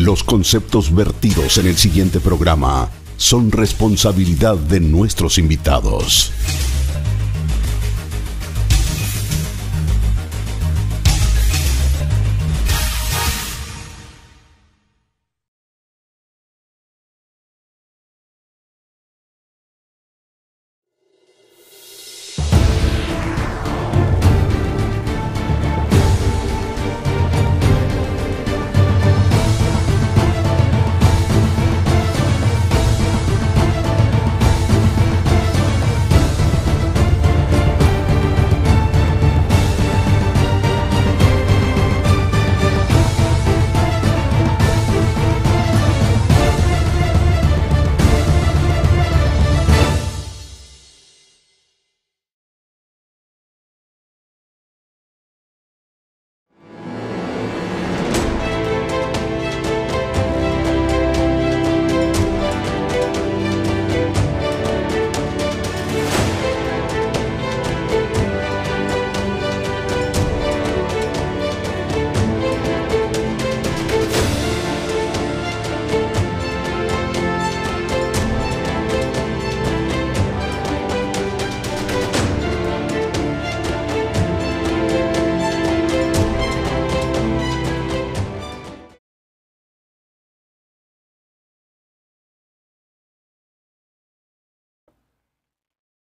Los conceptos vertidos en el siguiente programa son responsabilidad de nuestros invitados.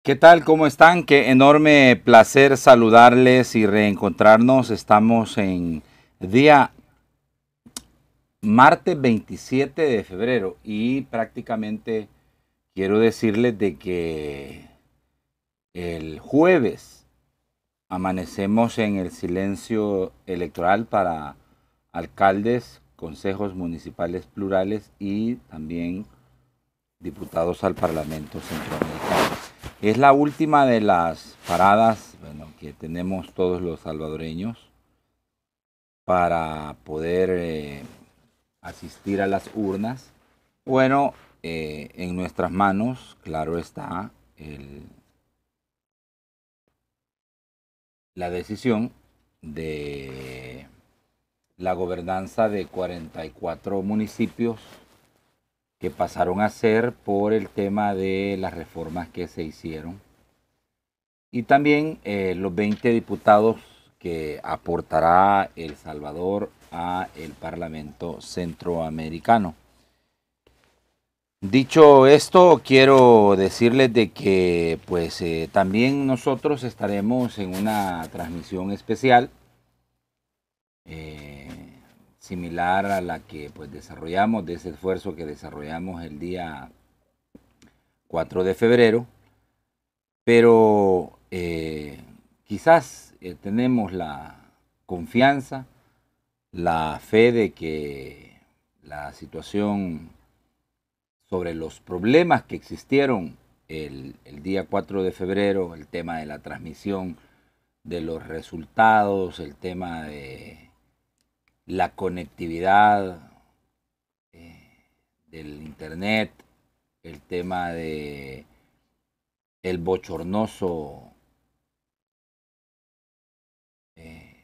¿Qué tal? ¿Cómo están? Qué enorme placer saludarles y reencontrarnos. Estamos en día martes 27 de febrero y prácticamente quiero decirles de que el jueves amanecemos en el silencio electoral para alcaldes, consejos municipales plurales y también diputados al Parlamento Centroamericano. Es la última de las paradas que tenemos todos los salvadoreños para poder eh, asistir a las urnas. Bueno, eh, en nuestras manos, claro está, la decisión de la gobernanza de 44 municipios que pasaron a ser por el tema de las reformas que se hicieron. Y también eh, los 20 diputados que aportará El Salvador a el Parlamento Centroamericano. Dicho esto, quiero decirles de que pues eh, también nosotros estaremos en una transmisión especial. Eh, similar a la que pues, desarrollamos, de ese esfuerzo que desarrollamos el día 4 de febrero, pero eh, quizás eh, tenemos la confianza, la fe de que la situación sobre los problemas que existieron el día 4 de febrero, el tema de la transmisión de los resultados, el tema de la conectividad eh, del Internet, el tema de el bochornoso eh,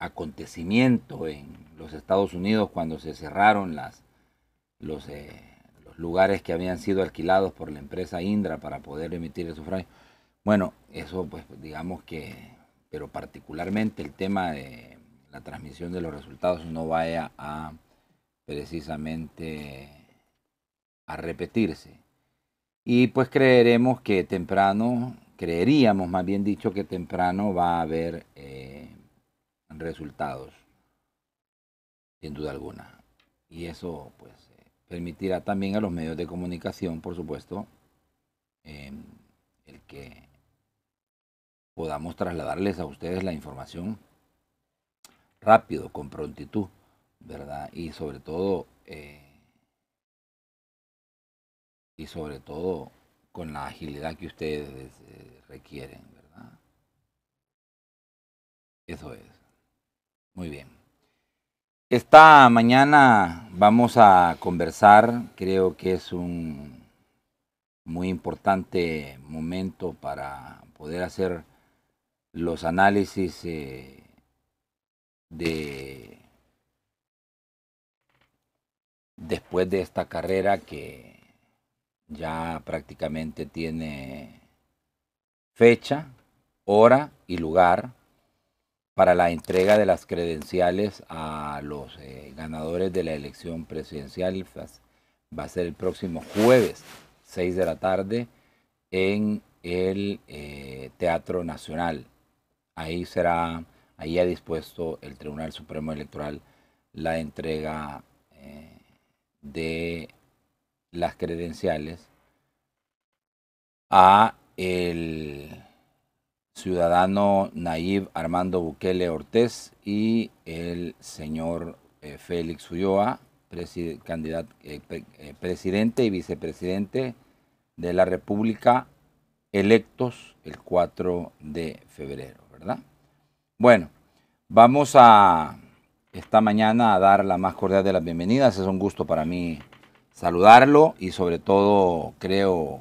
acontecimiento en los Estados Unidos cuando se cerraron las, eh, los, lugares que habían sido alquilados por la empresa Indra para poder emitir el sufragio. Bueno, eso pues digamos que, pero particularmente el tema de transmisión de los resultados no vaya a precisamente a repetirse. Y pues creeremos que temprano, creeríamos más bien dicho que temprano va a haber eh, resultados, sin duda alguna. Y eso pues eh, permitirá también a los medios de comunicación, por supuesto, em, el que podamos trasladarles a ustedes la información rápido, con prontitud, ¿verdad? Y sobre todo, eh, y sobre todo con la agilidad que ustedes eh, requieren, ¿verdad? Eso es. Muy bien. Esta mañana vamos a conversar, creo que es un muy importante momento para poder hacer los análisis eh, de después de esta carrera que ya prácticamente tiene fecha, hora y lugar para la entrega de las credenciales a los eh, ganadores de la elección presidencial. Va a ser el próximo jueves, 6 de la tarde, en el eh, Teatro Nacional. Ahí será Ahí ha dispuesto el Tribunal Supremo Electoral la entrega eh, de las credenciales a el ciudadano Nayib Armando Bukele Ortez y el señor eh, Félix Ulloa, eh, presidente y vicepresidente de la República, electos el 4 de febrero, ¿verdad? Bueno, vamos a esta mañana a dar la más cordial de las bienvenidas. Es un gusto para mí saludarlo y sobre todo creo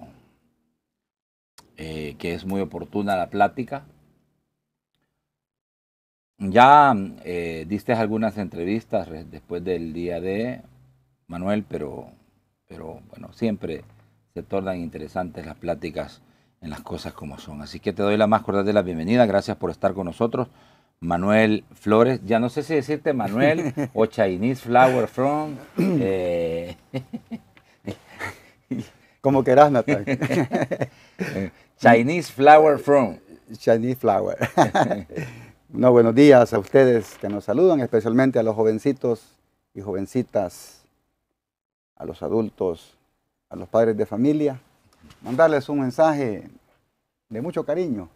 eh, que es muy oportuna la plática. Ya eh, diste algunas entrevistas después del día de Manuel, pero, pero bueno, siempre se tornan interesantes las pláticas las cosas como son. Así que te doy la más cordial de la bienvenida. Gracias por estar con nosotros. Manuel Flores, ya no sé si decirte Manuel o Chinese Flower From. Eh, como querás, Natal. Chinese Flower From. Chinese Flower. no, buenos días a ustedes que nos saludan, especialmente a los jovencitos y jovencitas, a los adultos, a los padres de familia mandarles un mensaje de mucho cariño.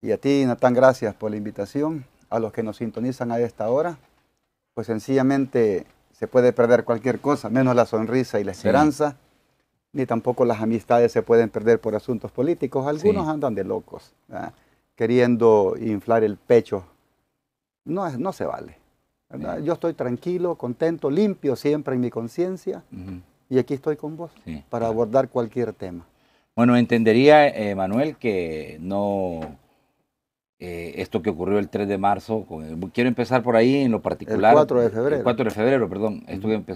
Y a ti, Natán, gracias por la invitación. A los que nos sintonizan a esta hora, pues sencillamente se puede perder cualquier cosa, menos la sonrisa y la esperanza, ni tampoco las amistades se pueden perder por asuntos políticos. Algunos andan de locos, queriendo inflar el pecho. No, no se vale. Yo estoy tranquilo, contento, limpio siempre en mi conciencia. Y aquí estoy con vos para abordar cualquier tema. Bueno, entendería, eh, Manuel, que no eh, esto que ocurrió el 3 de marzo, quiero empezar por ahí en lo particular. El 4 de febrero. El 4 de febrero, perdón.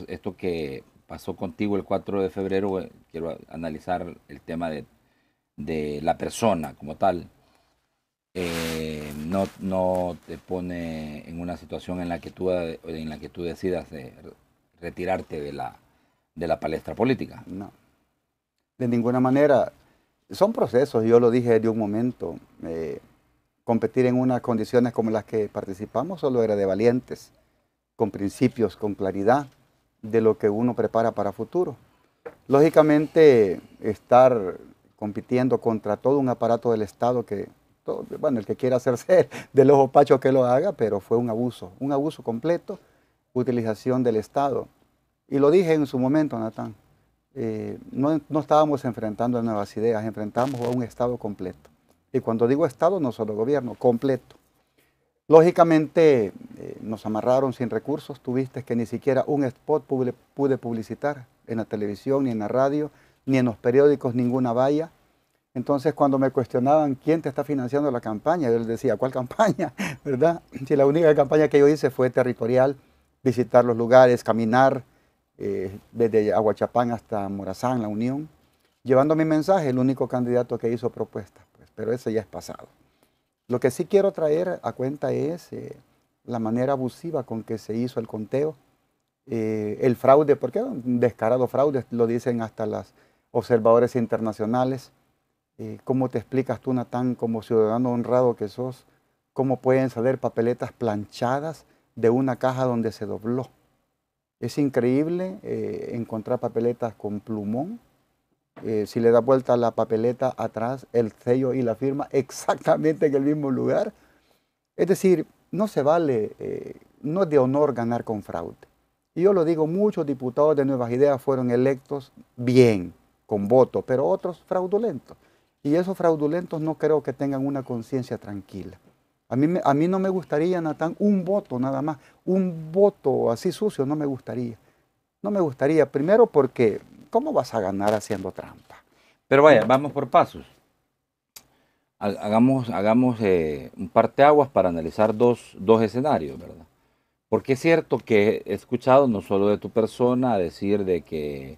esto, que pasó contigo el 4 de febrero, eh, quiero analizar el tema de, la persona como tal. no, no te pone en una situación en la que tú, en la que tú decidas retirarte de la, de la palestra política. No. De ninguna manera. Son procesos, yo lo dije de un momento. Eh, competir en unas condiciones como las que participamos solo era de valientes, con principios, con claridad de lo que uno prepara para futuro. Lógicamente, estar compitiendo contra todo un aparato del Estado que, bueno, el que quiera hacerse del ojo pacho que lo haga, pero fue un abuso, un abuso completo, utilización del Estado. Y lo dije en su momento, Natán, eh, no, estábamos enfrentando a nuevas ideas, enfrentamos a un Estado completo. Y cuando digo Estado, no solo gobierno, completo. Lógicamente eh, nos amarraron sin recursos, tuviste que ni siquiera un spot pude publicitar en la televisión, ni en la radio, ni en los periódicos, ninguna valla. Entonces, cuando me cuestionaban quién te está financiando la campaña, yo les decía, ¿cuál campaña? ¿Verdad? Si la única campaña que yo hice fue territorial, visitar los lugares, caminar, eh, desde Aguachapán hasta Morazán, La Unión, llevando mi mensaje, el único candidato que hizo propuestas, pues, pero ese ya es pasado. Lo que sí quiero traer a cuenta es eh, la manera abusiva con que se hizo el conteo, eh, el fraude, porque un descarado fraude, lo dicen hasta los observadores internacionales. ¿Cómo te explicas tú, Natán, como ciudadano honrado que sos, cómo pueden salir papeletas planchadas de una caja donde se dobló? Es increíble eh, encontrar papeletas con plumón. Eh, si le da vuelta la papeleta atrás, el sello y la firma exactamente en el mismo lugar. Es decir, no se vale, eh, no es de honor ganar con fraude. Y yo lo digo, muchos diputados de Nuevas Ideas fueron electos bien, con voto, pero otros fraudulentos. Y esos fraudulentos no creo que tengan una conciencia tranquila. A mí, no me gustaría, Natán, un voto nada más, un voto así sucio, no me gustaría. No me gustaría, primero porque, ¿cómo vas a ganar haciendo trampa? Pero vaya, vamos por pasos. Hagamos, hagamos eh, un parteaguas para analizar dos, dos escenarios, ¿verdad? Porque es cierto que he escuchado no solo de tu persona decir de que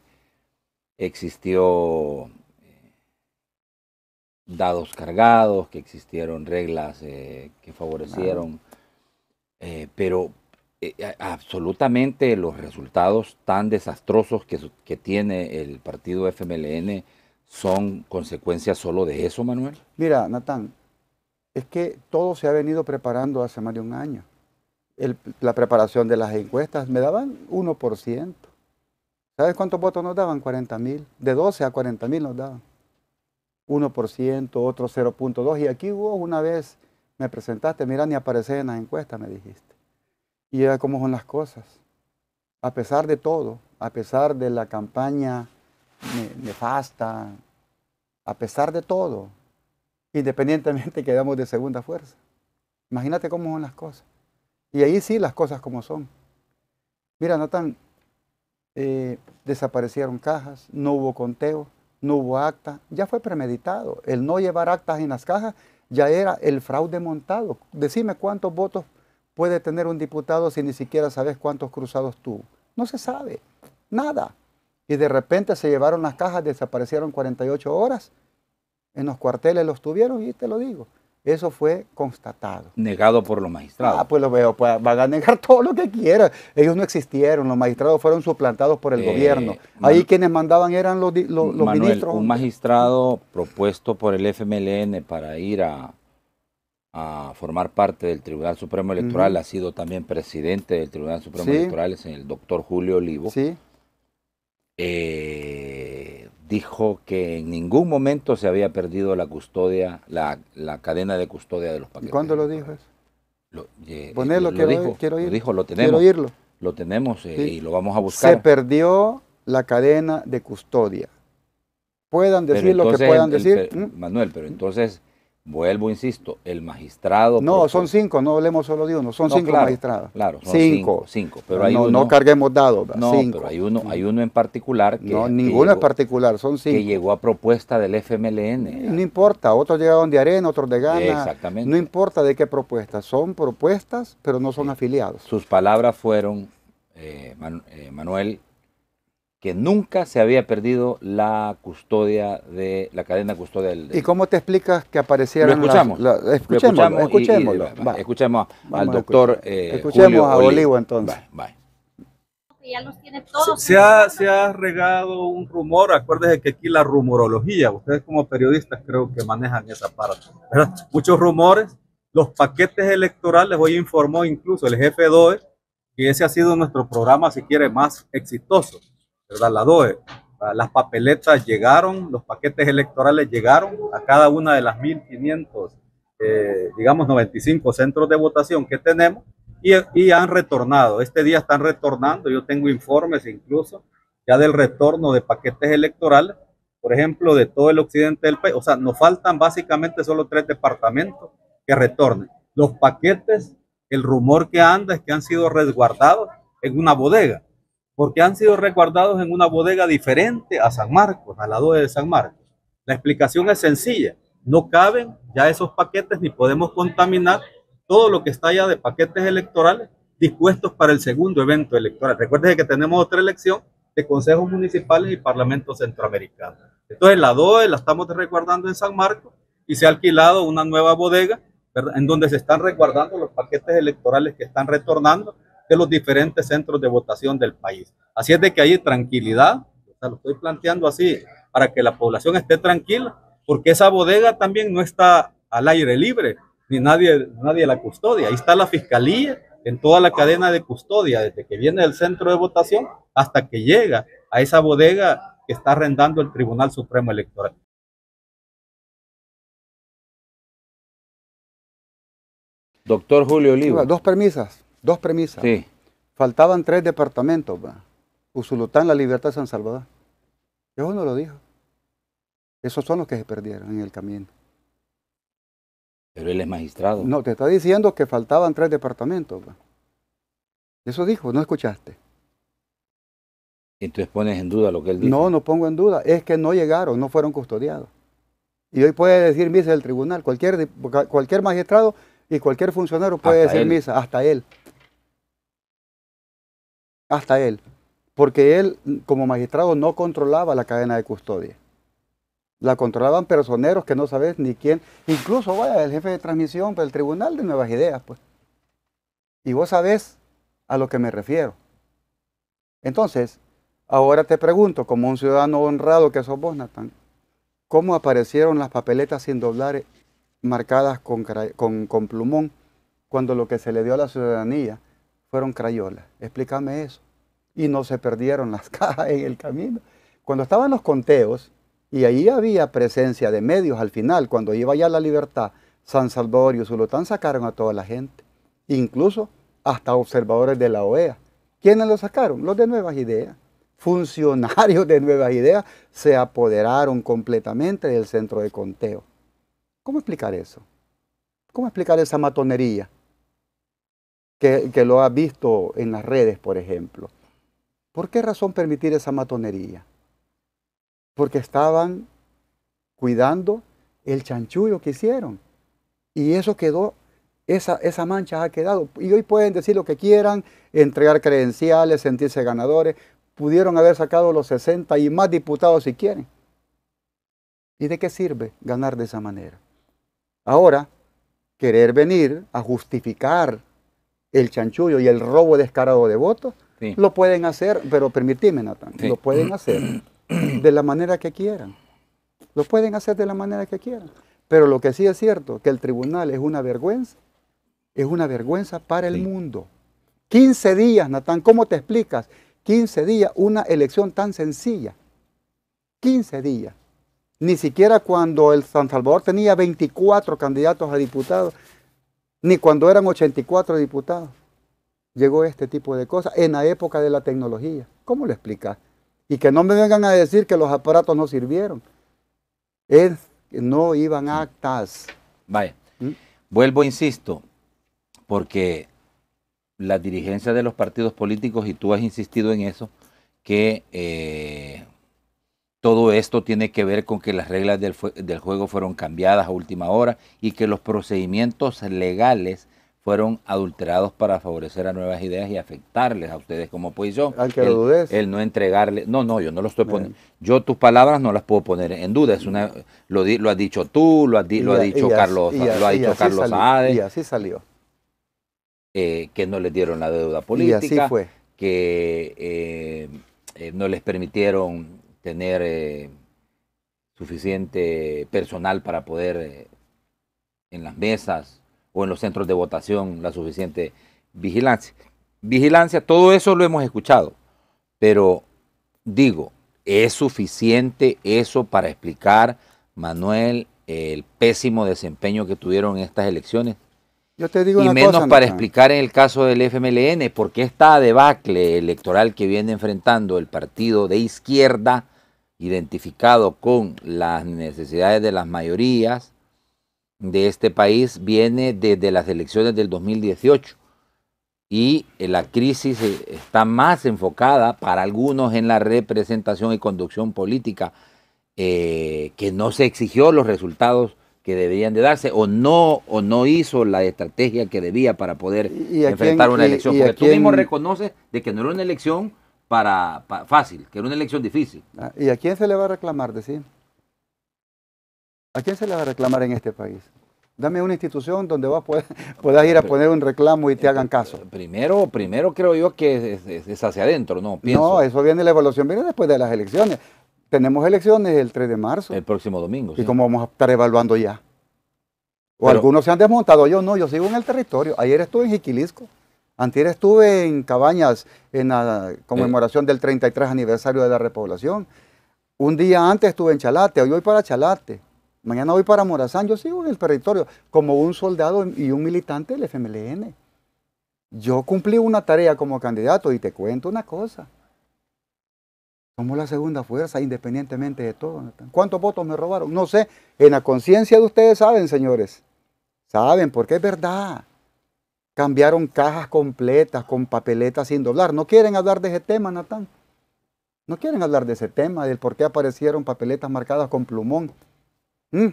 existió dados cargados, que existieron reglas eh, que favorecieron, eh, pero eh, absolutamente los resultados tan desastrosos que, tiene el partido FMLN son consecuencias solo de eso, Manuel. Mira, Natán, es que todo se ha venido preparando hace más de un año. la preparación de las encuestas me daban 1%. ¿Sabes cuántos votos nos daban? 40 mil. De 12 a 40 mil nos daban. 1%, otro 0.2%. Y aquí vos una vez me presentaste, mira, ni aparece en las encuestas, me dijiste. Y era como son las cosas. A pesar de todo, a pesar de la campaña nefasta, a pesar de todo, independientemente quedamos de segunda fuerza. Imagínate cómo son las cosas. Y ahí sí las cosas como son. Mira, Natán, eh, desaparecieron cajas, no hubo conteo no hubo acta, ya fue premeditado. El no llevar actas en las cajas ya era el fraude montado. Decime cuántos votos puede tener un diputado si ni siquiera sabes cuántos cruzados tuvo. No se sabe, nada. Y de repente se llevaron las cajas, desaparecieron 48 horas, en los cuarteles los tuvieron y te lo digo, eso fue constatado. Negado por los magistrados. Ah, pues lo veo, pues, van a negar todo lo que quieran. Ellos no existieron, los magistrados fueron suplantados por el eh, gobierno. Ahí quienes mandaban eran los, ministros. Un magistrado propuesto por el FMLN para ir a, formar parte del Tribunal Supremo Electoral, ha sido también presidente del Tribunal Supremo Electoral, es el doctor Julio Olivo. Sí. Eh, dijo que en ningún momento se había perdido la custodia, la, cadena de custodia de los paquetes. ¿Cuándo lo dijo eso? Lo, pues quiero, quiero, lo dijo, lo tenemos. Quiero oírlo. Lo tenemos eh, y lo vamos a buscar. Se perdió la cadena de custodia. Puedan decir lo que puedan decir. Manuel, pero entonces Vuelvo, insisto, el magistrado. No, son cinco, no hablemos solo de uno, son cinco magistrados. Claro, son cinco. Cinco, pero no, uno, carguemos dados, no, pero hay uno, hay mm. uno en particular que. No, ninguno en particular, son cinco. Que llegó a propuesta del FMLN. No, importa, otros llegaron de Arena, otros de Gana. Exactamente. No importa de qué propuesta, son propuestas, pero no son afiliados. Sus palabras fueron, eh, eh, Manuel, que nunca se había perdido la custodia de la cadena custodia del, ¿Y cómo te explicas que aparecieron escuchamos, las, escuchemos al doctor eh, escuchemos a Olivo entonces. Se, ha, regado un rumor, acuérdense que aquí la rumorología, ustedes como periodistas creo que manejan esa parte, Muchos rumores, los paquetes electorales, hoy informó incluso el jefe DOE y ese ha sido nuestro programa, si quiere, más exitoso ¿verdad? La ah, Las papeletas llegaron, los paquetes electorales llegaron a cada una de las 1.500, eh, digamos, 95 centros de votación que tenemos y, y, han retornado. Este día están retornando, yo tengo informes incluso ya del retorno de paquetes electorales, por ejemplo, de todo el occidente del país. O sea, nos faltan básicamente solo tres departamentos que retornen. Los paquetes, el rumor que anda es que han sido resguardados en una bodega porque han sido resguardados en una bodega diferente a San Marcos, a la lado de San Marcos. La explicación es sencilla, no caben ya esos paquetes ni podemos contaminar todo lo que está ya de paquetes electorales dispuestos para el segundo evento electoral. Recuerden que tenemos otra elección de consejos municipales y parlamentos centroamericanos. Entonces la DOE la estamos resguardando en San Marcos y se ha alquilado una nueva bodega en donde se están resguardando los paquetes electorales que están retornando de los diferentes centros de votación del país. Así es de que hay tranquilidad, lo estoy planteando así, para que la población esté tranquila, porque esa bodega también no está al aire libre, ni nadie, nadie la custodia. Ahí está la fiscalía en toda la cadena de custodia, desde que viene del centro de votación hasta que llega a esa bodega que está arrendando el Tribunal Supremo Electoral. Doctor Julio Oliva. Dos permisas. Dos premisas. Sí. Faltaban tres departamentos, va Usulután, La Libertad, San Salvador. ¿Eso no lo dijo. Esos son los que se perdieron en el camino. Pero él es magistrado. No, te está diciendo que faltaban tres departamentos. Eso dijo, no escuchaste. Entonces pones en duda lo que él dijo. No, no pongo en duda. Es que no llegaron, no fueron custodiados. Y hoy puede decir misa el tribunal. Cualquier, cualquier magistrado y cualquier funcionario puede decir misa, hasta él hasta él, porque él mm, como magistrado no controlaba la cadena de custodia. La controlaban personeros que no sabes ni quién, incluso vaya el jefe de transmisión el Tribunal de Nuevas Ideas, pues. Y vos sabés a lo que me refiero. Entonces, ahora te pregunto, como un ciudadano honrado que sos vos, Natán, ¿cómo aparecieron las papeletas sin doblar eh, marcadas con plumón cuando lo que se le dio a la ciudadanía fueron crayolas? Explícame eso y no se perdieron las cajas en el camino. Cuando estaban los conteos, y ahí había presencia de medios al final, cuando iba ya la libertad, San Salvador y Zulotán sacaron a toda la gente, incluso hasta observadores de la OEA. ¿Quiénes lo sacaron? Los de Nuevas Ideas. Funcionarios de Nuevas Ideas se apoderaron completamente del centro de conteo. ¿Cómo explicar eso? ¿Cómo explicar esa matonería que, que lo ha visto en las redes, por ejemplo? ¿Por qué razón permitir esa matonería? Porque estaban cuidando el chanchullo que hicieron. Y eso quedó, esa, esa mancha ha quedado. Y hoy pueden decir lo que quieran, entregar credenciales, sentirse ganadores. Pudieron haber sacado los 60 y más diputados si quieren. ¿Y de qué sirve ganar de esa manera? Ahora, querer venir a justificar el chanchullo y el robo descarado de votos lo pueden hacer, pero permitime, Natán, lo pueden hacer de la manera que quieran. Lo pueden hacer de la manera que quieran. Pero lo que sí es cierto, que el tribunal es una vergüenza, es una vergüenza para el mundo. 15 días, Natán, ¿cómo te explicas? 15 días, una elección tan sencilla. 15 días. Ni siquiera cuando el San Salvador tenía 24 candidatos a diputados, ni cuando eran 84 diputados llegó este tipo de cosas en la época de la tecnología. ¿Cómo lo explicas? Y que no me vengan a decir que los aparatos no sirvieron. Es, no iban actas. Vaya. ¿Mm? Vuelvo, insisto, porque la dirigencia de los partidos políticos, y tú has insistido en eso, que eh, todo esto tiene que ver con que las reglas del, juego fueron cambiadas a última hora y que los procedimientos legales fueron adulterados para favorecer a nuevas ideas y afectarles a ustedes como pues Al el, no entregarle. No, no, yo no lo estoy poniendo. Yo tus palabras no las puedo poner en duda. Es una, lo, has dicho tú, lo, ha dicho Carlos, lo ha dicho Carlos Y así salió. Eh, que no les dieron la deuda política. Y así fue. Que eh, eh, no les permitieron tener suficiente personal para poder en las mesas o en los centros de votación la suficiente vigilancia. Vigilancia, todo eso lo hemos escuchado, pero digo, ¿es suficiente eso para explicar, Manuel, el pésimo desempeño que tuvieron en estas elecciones? Yo te digo y menos para explicar en el caso del FMLN, porque esta debacle electoral que viene enfrentando el partido de izquierda, identificado con las necesidades de las mayorías, de este país viene desde las elecciones del 2018 y eh, la crisis eh, está más enfocada para algunos en la representación y conducción política, eh, que no se exigió los resultados que deberían de darse o no o no hizo la estrategia que debía para poder enfrentar una elección. Porque tú mismo reconoces de que no era una elección para, fácil, que era una elección difícil. Ah, ¿Y a quién se le va a reclamar, de decir? ¿A quién se le va a reclamar en este país? Dame una institución donde vas poder, puedas ir a poner un reclamo y te eh, hagan caso. Eh, primero, primero creo yo que es, hacia adentro, ¿no? No, eso viene la evaluación, viene después de las elecciones. Tenemos elecciones el 3 de marzo. El próximo domingo. ¿Y cómo vamos a estar evaluando ya? O algunos se han desmontado, yo no, yo sigo en el territorio. Ayer estuve en Jiquilisco, antier estuve en Cabañas en la conmemoración eh. del 33 aniversario de la repoblación. Un día antes estuve en Chalate, hoy voy para Chalate. Mañana voy para Morazán, yo sigo en el territorio como un soldado y un militante del FMLN. Yo cumplí una tarea como candidato y te cuento una cosa. Somos la segunda fuerza independientemente de todo. ¿Cuántos votos me robaron? No sé. En la conciencia de ustedes saben, señores. Saben, porque es verdad. Cambiaron cajas completas con papeletas sin doblar. No quieren hablar de ese tema, Natán. No quieren hablar de ese tema, del por qué aparecieron papeletas marcadas con plumón. ¿Mm?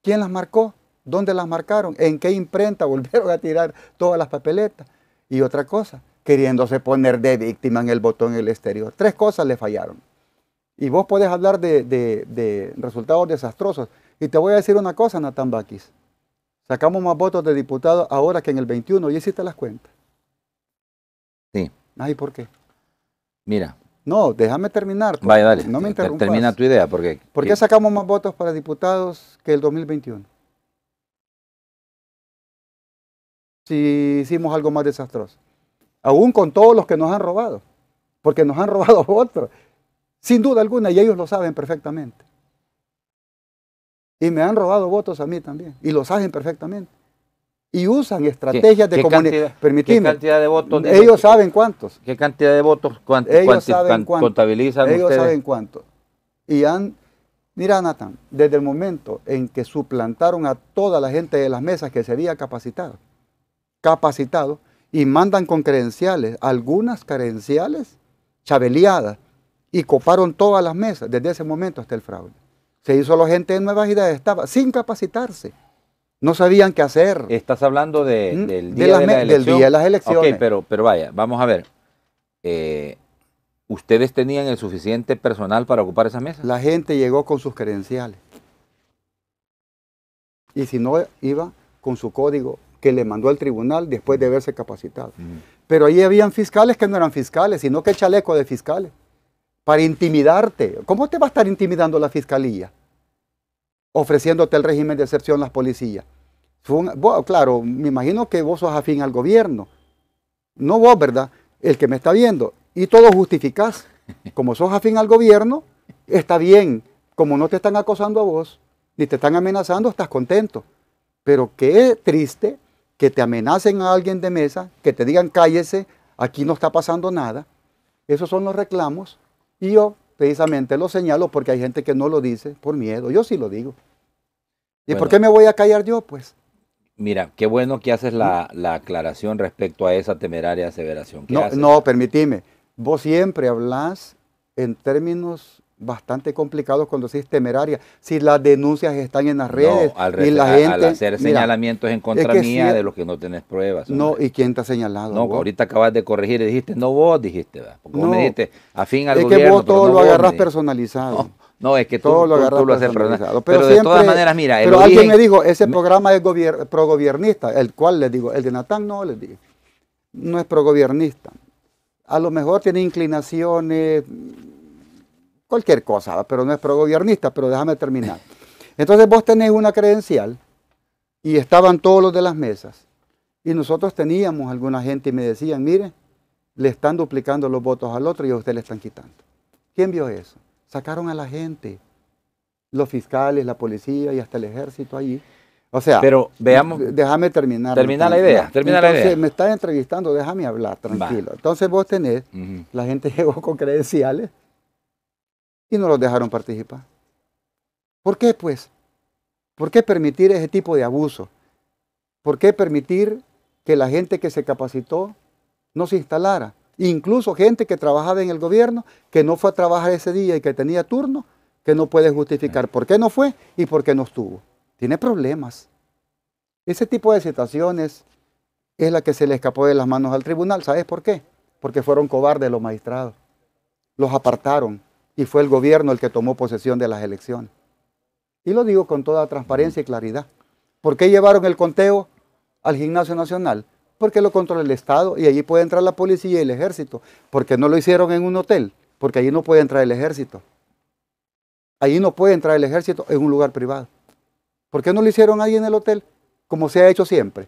¿Quién las marcó? ¿Dónde las marcaron? ¿En qué imprenta volvieron a tirar todas las papeletas? Y otra cosa, queriéndose poner de víctima en el botón en el exterior. Tres cosas le fallaron. Y vos podés hablar de, resultados desastrosos. Y te voy a decir una cosa, Natán Baquis. Sacamos más votos de diputados ahora que en el 21. ¿Y hiciste las cuentas? Sí. Ay, ¿por qué? Mira, no, déjame terminar. Pues. No me interrumpas. Termina tu idea. Porque, ¿Por qué sacamos más votos para diputados que el 2021? Si hicimos algo más desastroso. Aún con todos los que nos han robado. Porque nos han robado votos. Sin duda alguna, y ellos lo saben perfectamente. Y me han robado votos a mí también. Y lo saben perfectamente y usan estrategias de comunicación. ¿Qué cantidad de votos? Ellos saben cuántos. ¿Qué cantidad de votos cuántos? ellos saben cuántos. contabilizan Ellos saben cuántos. Y han, mira Nathan, desde el momento en que suplantaron a toda la gente de las mesas que se había capacitado, capacitado, y mandan con credenciales, algunas credenciales chabeleadas, y coparon todas las mesas desde ese momento hasta el fraude. Se hizo la gente de nuevas ideas, estaba sin capacitarse. No sabían qué hacer. Estás hablando de, ¿Mm? del, día de las, elecciones. Ok, pero, vaya, vamos a ver. Eh, ¿Ustedes tenían el suficiente personal para ocupar esa mesa? La gente llegó con sus credenciales. Y si no, iba con su código que le mandó al tribunal después de haberse capacitado. Pero ahí habían fiscales que no eran fiscales, sino que chaleco de fiscales, para intimidarte. ¿Cómo te va a estar intimidando la fiscalía? ofreciéndote el régimen de excepción las policías. claro, me imagino que vos sos afín al gobierno. No vos, ¿verdad? El que me está viendo. Y todo justificás. Como sos afín al gobierno, está bien. Como no te están acosando a vos, ni te están amenazando, estás contento. Pero qué triste que te amenacen a alguien de mesa, que te digan cállese, aquí no está pasando nada. Esos son los reclamos. Y yo precisamente lo señalo porque hay gente que no lo dice por miedo. Yo sí lo digo. ¿Y por qué me voy a callar yo, pues? Mira, qué bueno que haces la, aclaración respecto a esa temeraria aseveración. No, haces? no, permitime. Vos siempre hablas en términos bastante complicados cuando decís temeraria. Si las denuncias están en las redes y la gente... Al hacer señalamientos en contra mía de los que no tenés pruebas. No, ¿y quién te ha señalado? No, ahorita acabas de corregir y dijiste, no vos dijiste, ¿verdad? porque no, me dijiste, afín al gobierno. Es que vos todo lo agarras personalizado. No, es que todo lo, tú, Pero, de todas maneras, mira. Pero alguien me dijo, ese programa es progobiernista, el cual le digo, el de Natán no les digo. No es progobiernista. A lo mejor tiene inclinaciones, cualquier cosa, pero no es progobiernista, pero déjame terminar. Entonces vos tenés una credencial y estaban todos los de las mesas. Y nosotros teníamos alguna gente y me decían, mire, le están duplicando los votos al otro y a usted le están quitando. ¿Quién vio eso? Sacaron a la gente, los fiscales, la policía y hasta el ejército allí. O sea, pero veamos. Déjame terminar. Termina la idea. Termina la idea. me estás entrevistando, déjame hablar, tranquilo. Entonces vos tenés, la gente llegó con credenciales y no los dejaron participar. ¿Por qué, pues? ¿Por qué permitir ese tipo de abuso? ¿Por qué permitir que la gente que se capacitó no se instalara? Incluso gente que trabajaba en el gobierno, que no fue a trabajar ese día y que tenía turno, que no puede justificar por qué no fue y por qué no estuvo. Tiene problemas. Ese tipo de situaciones es la que se le escapó de las manos al tribunal. ¿Sabes por qué? Porque fueron cobardes los magistrados. Los apartaron y fue el gobierno el que tomó posesión de las elecciones. Y lo digo con toda transparencia y claridad. ¿Por qué llevaron el conteo al gimnasio nacional? porque lo controla el Estado y allí puede entrar la policía y el ejército. porque no lo hicieron en un hotel? Porque allí no puede entrar el ejército. Allí no puede entrar el ejército en un lugar privado. ¿Por qué no lo hicieron ahí en el hotel? Como se ha hecho siempre.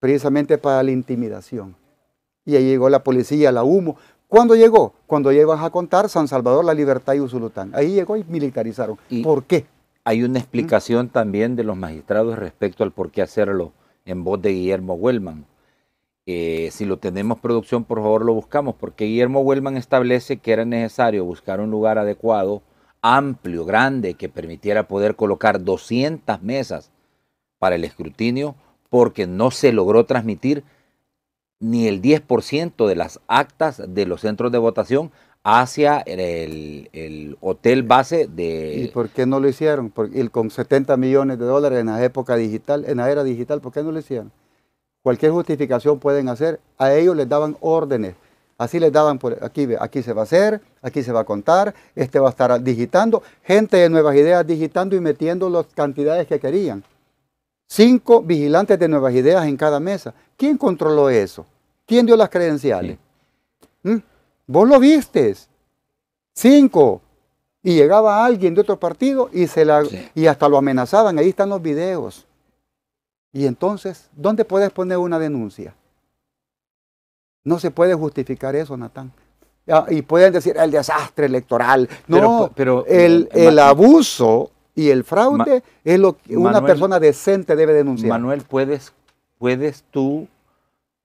Precisamente para la intimidación. Y ahí llegó la policía, la humo. ¿Cuándo llegó? Cuando llegas a contar San Salvador, La Libertad y Usulután. Ahí llegó y militarizaron. ¿Por qué? Hay una explicación mm. también de los magistrados respecto al por qué hacerlo en voz de Guillermo Huelman, eh, si lo tenemos producción, por favor lo buscamos, porque Guillermo Wellman establece que era necesario buscar un lugar adecuado, amplio, grande, que permitiera poder colocar 200 mesas para el escrutinio, porque no se logró transmitir ni el 10% de las actas de los centros de votación hacia el, hotel base de... ¿Y por qué no lo hicieron? Porque con 70 millones de dólares en la época digital, en la era digital, ¿por qué no lo hicieron? Cualquier justificación pueden hacer, a ellos les daban órdenes. Así les daban, por, aquí, aquí se va a hacer, aquí se va a contar, este va a estar digitando, gente de nuevas ideas digitando y metiendo las cantidades que querían. Cinco vigilantes de nuevas ideas en cada mesa. ¿Quién controló eso? ¿Quién dio las credenciales? ¿Mm? Vos lo viste. Cinco. Y llegaba alguien de otro partido y, se la, y hasta lo amenazaban. Ahí están los videos. Y entonces, ¿dónde puedes poner una denuncia? No se puede justificar eso, Natán. Ah, y pueden decir el desastre electoral. No, pero, el, abuso y el fraude es lo que una persona decente debe denunciar. Manuel, ¿puedes, puedes tú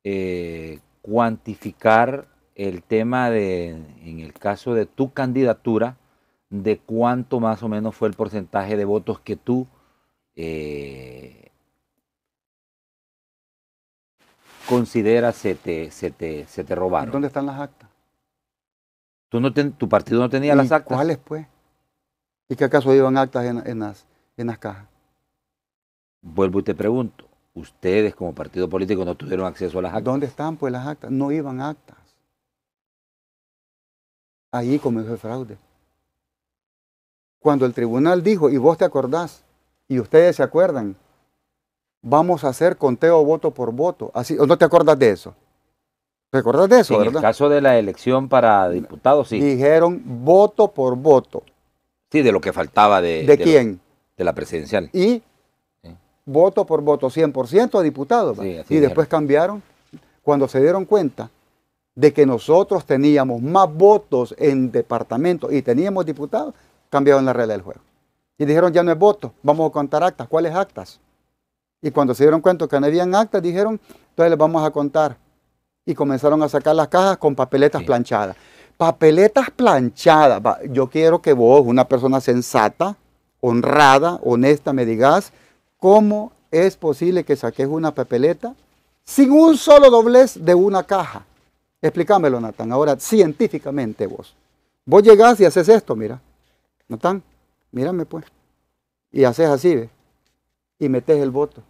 eh, cuantificar el tema de, en el caso de tu candidatura, de cuánto más o menos fue el porcentaje de votos que tú eh, consideras se te, se, robaron. ¿Dónde están las actas? ¿Tú no ¿Tu partido no tenía las actas? ¿Cuáles pues? ¿Y qué acaso iban actas en, las, en las cajas? Vuelvo y te pregunto, ustedes como partido político no tuvieron acceso a las actas. ¿Dónde están pues las actas? No iban actas ahí comenzó el fraude. Cuando el tribunal dijo, y vos te acordás, y ustedes se acuerdan, vamos a hacer conteo voto por voto. Así, ¿O no te acordás de eso? ¿Te acordás de eso, en el caso de la elección para diputados, sí. Dijeron voto por voto. Sí, de lo que faltaba de... ¿De, quién? de la presidencial. Y voto por voto, 100% a diputados. y después cambiaron cuando se dieron cuenta de que nosotros teníamos más votos en departamentos y teníamos diputados, cambiaron la regla del juego. Y dijeron, ya no es voto, vamos a contar actas. ¿Cuáles actas? Y cuando se dieron cuenta que no habían actas, dijeron, entonces les vamos a contar. Y comenzaron a sacar las cajas con papeletas planchadas. Papeletas planchadas. Yo quiero que vos, una persona sensata, honrada, honesta, me digas, ¿cómo es posible que saques una papeleta sin un solo doblez de una caja? Explícamelo, Natán. Ahora, científicamente vos. Vos llegás y haces esto, mira. Natán, mírame pues. Y haces así, ¿ves? Y metes el voto.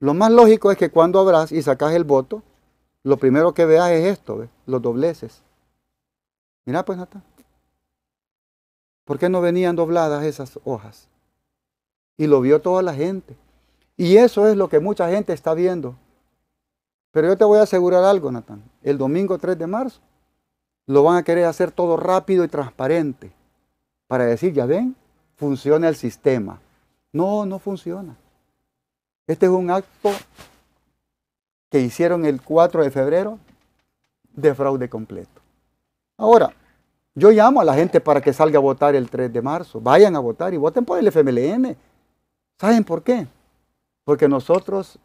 Lo más lógico es que cuando abras y sacas el voto, lo primero que veas es esto, ¿ves? Los dobleces. Mira pues, Natán. ¿Por qué no venían dobladas esas hojas? Y lo vio toda la gente. Y eso es lo que mucha gente está viendo pero yo te voy a asegurar algo, Natán. El domingo 3 de marzo lo van a querer hacer todo rápido y transparente para decir, ya ven, funciona el sistema. No, no funciona. Este es un acto que hicieron el 4 de febrero de fraude completo. Ahora, yo llamo a la gente para que salga a votar el 3 de marzo. Vayan a votar y voten por el FMLN. ¿Saben por qué? Porque nosotros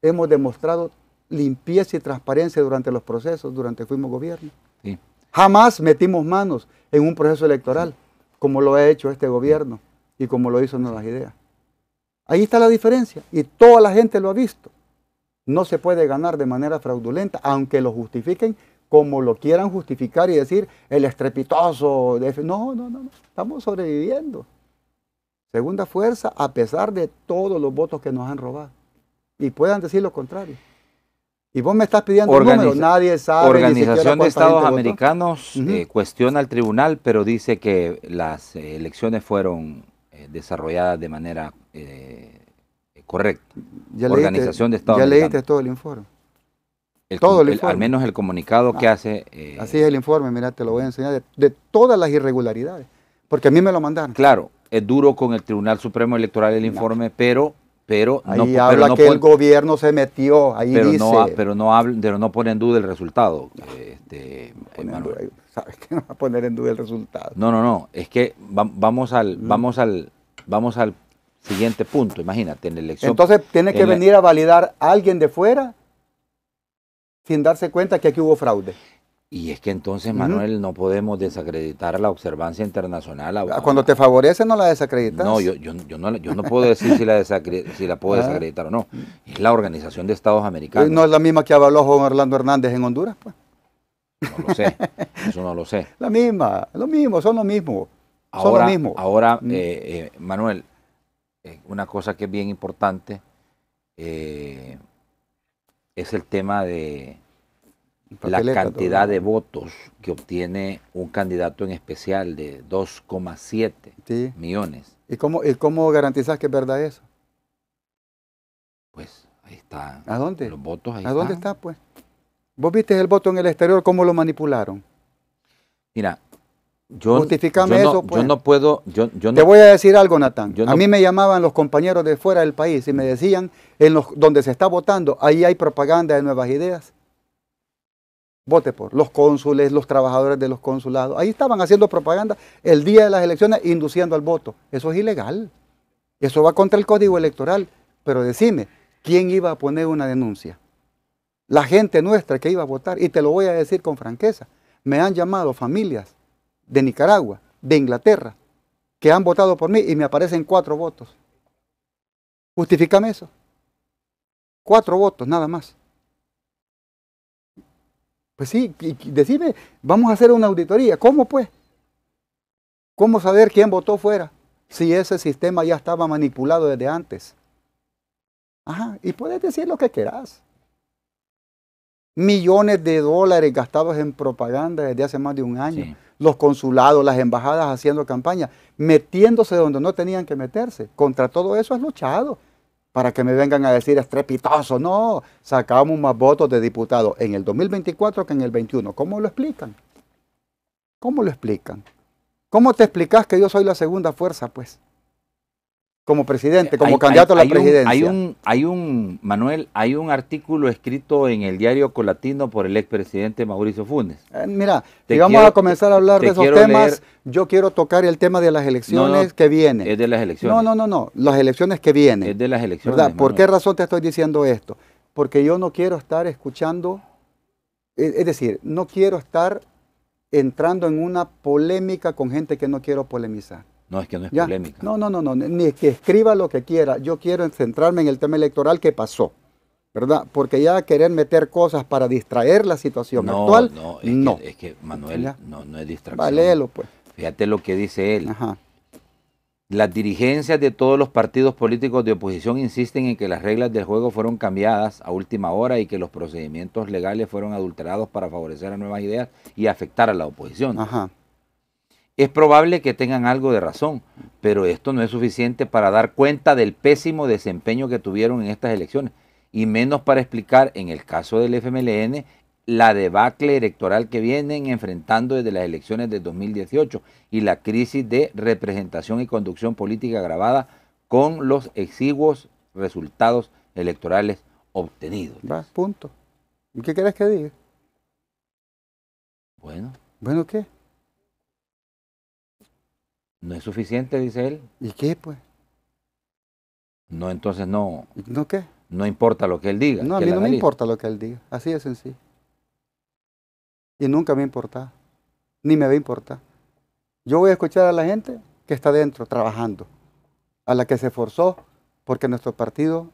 hemos demostrado limpieza y transparencia durante los procesos, durante que fuimos gobierno. Jamás metimos manos en un proceso electoral, como lo ha hecho este gobierno y como lo hizo Nuevas Ideas. Ahí está la diferencia y toda la gente lo ha visto. No se puede ganar de manera fraudulenta, aunque lo justifiquen como lo quieran justificar y decir el estrepitoso. no, no, no, estamos sobreviviendo. Segunda fuerza, a pesar de todos los votos que nos han robado. Y puedan decir lo contrario. Y vos me estás pidiendo un nadie sabe. Organización de Estados Americanos eh, cuestiona al tribunal, pero dice que las eh, elecciones fueron eh, desarrolladas de manera correcta. Ya Organización leíste, de Estados leíste todo el informe. todo el, al menos el comunicado que ah. hace. así es el informe, mira, te lo voy a enseñar, de, todas las irregularidades, porque a mí me lo mandaron. Claro, es duro con el Tribunal Supremo Electoral el informe, pero pero ahí no, habla no que el gobierno se metió, ahí pero dice. No, pero, no pero no pone en duda el resultado. Este, ¿Sabes que no va a poner en duda el resultado? No, no, no. Es que vamos al, mm. vamos al, vamos al siguiente punto. Imagínate, en la elección. Entonces tiene que venir a validar a alguien de fuera sin darse cuenta que aquí hubo fraude. Y es que entonces, Manuel, no podemos desacreditar la observancia internacional. Ah, cuando te favorece, no la desacreditas. No, yo, yo, yo, no, yo no, puedo decir si la, si puedo ah. desacreditar o no. Es la Organización de Estados Americanos. Eh, ¿No es la misma que avaló Juan Orlando Hernández en Honduras? Pues? No lo sé, eso no lo sé. La misma, lo mismo, son lo mismo. Ahora, son lo mismo. ahora mm. eh, eh, Manuel, una cosa que es bien importante es el tema de la cantidad de votos que obtiene un candidato en especial de 2,7 millones. ¿Y cómo, ¿Y cómo garantizas que es verdad eso? Pues ahí está. ¿A dónde? Los votos ahí ¿A dónde está, pues? ¿Vos viste el voto en el exterior, cómo lo manipularon? Mira, yo, Justificame eso, pues. Yo no puedo. Yo, yo Te voy a decir algo, Natán. a mí me llamaban los compañeros de fuera del país y me decían: en los, donde se está votando, ahí hay propaganda de nuevas ideas vote por los cónsules, los trabajadores de los consulados. Ahí estaban haciendo propaganda el día de las elecciones, induciendo al voto. Eso es ilegal. Eso va contra el código electoral. Pero decime, ¿quién iba a poner una denuncia? La gente nuestra que iba a votar. Y te lo voy a decir con franqueza. Me han llamado familias de Nicaragua, de Inglaterra, que han votado por mí y me aparecen cuatro votos. Justifícame eso. Cuatro votos, nada más. Pues sí, decime, vamos a hacer una auditoría. ¿Cómo pues? ¿Cómo saber quién votó fuera? Si ese sistema ya estaba manipulado desde antes. Ajá, y puedes decir lo que quieras. Millones de dólares gastados en propaganda desde hace más de un año. Los consulados, las embajadas haciendo campaña, metiéndose donde no tenían que meterse. Contra todo eso has luchado para que me vengan a decir estrepitoso. No, sacamos más votos de diputados en el 2024 que en el 21. ¿Cómo lo explican? ¿Cómo lo explican? ¿Cómo te explicas que yo soy la segunda fuerza, pues? como presidente, como candidato a la presidencia. hay, un, hay un, Manuel, hay un artículo escrito en el diario Colatino por el expresidente Mauricio Funes. Eh, mira, te vamos a comenzar a hablar de esos temas, yo quiero tocar el tema de las elecciones que vienen. Es de las elecciones. No, no, no, no, las elecciones que vienen. Es de las elecciones. ¿Por qué razón te estoy diciendo esto? Porque yo no quiero estar escuchando, e, es decir, no quiero estar entrando en una polémica con gente que no quiero polemizar. No, es que no es polémica. No, no, no, no, ni que escriba lo que quiera. Yo quiero centrarme en el tema electoral que pasó, ¿verdad? Porque ya querer meter cosas para distraer la situación actual. No, es no, que, es que Manuel, no, no es distracción. Valéelo, pues. Fíjate lo que dice él. Las dirigencias de todos los partidos políticos de oposición insisten en que las reglas del juego fueron cambiadas a última hora y que los procedimientos legales fueron adulterados para favorecer a nuevas ideas y afectar a la oposición. Ajá es probable que tengan algo de razón, pero esto no es suficiente para dar cuenta del pésimo desempeño que tuvieron en estas elecciones, y menos para explicar, en el caso del FMLN, la debacle electoral que vienen enfrentando desde las elecciones de 2018 y la crisis de representación y conducción política agravada con los exiguos resultados electorales obtenidos. punto. ¿Y qué quieres que diga? Bueno. ¿Bueno qué? No es suficiente, dice él. ¿Y qué, pues? No, entonces no. ¿No qué? No importa lo que él diga. No, a mí no me importa lo que él diga. Así en sencillo. Y nunca me importa. Ni me va a importar. Yo voy a escuchar a la gente que está dentro, trabajando. A la que se esforzó porque nuestro partido,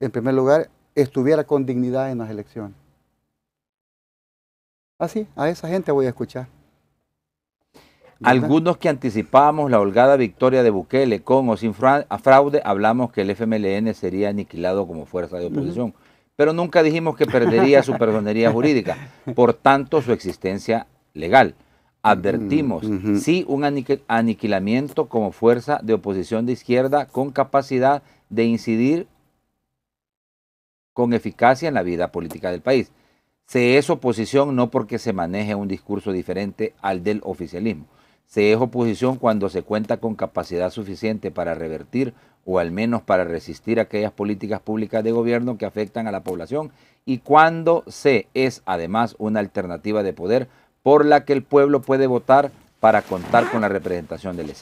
en primer lugar, estuviera con dignidad en las elecciones. Así, a esa gente voy a escuchar. Algunos que anticipábamos la holgada victoria de Bukele con o sin fraude, hablamos que el FMLN sería aniquilado como fuerza de oposición. Pero nunca dijimos que perdería su personería jurídica, por tanto su existencia legal. Advertimos, sí, un aniquilamiento como fuerza de oposición de izquierda con capacidad de incidir con eficacia en la vida política del país. Se es oposición no porque se maneje un discurso diferente al del oficialismo se es oposición cuando se cuenta con capacidad suficiente para revertir o al menos para resistir aquellas políticas públicas de gobierno que afectan a la población y cuando se es además una alternativa de poder por la que el pueblo puede votar para contar con la representación del,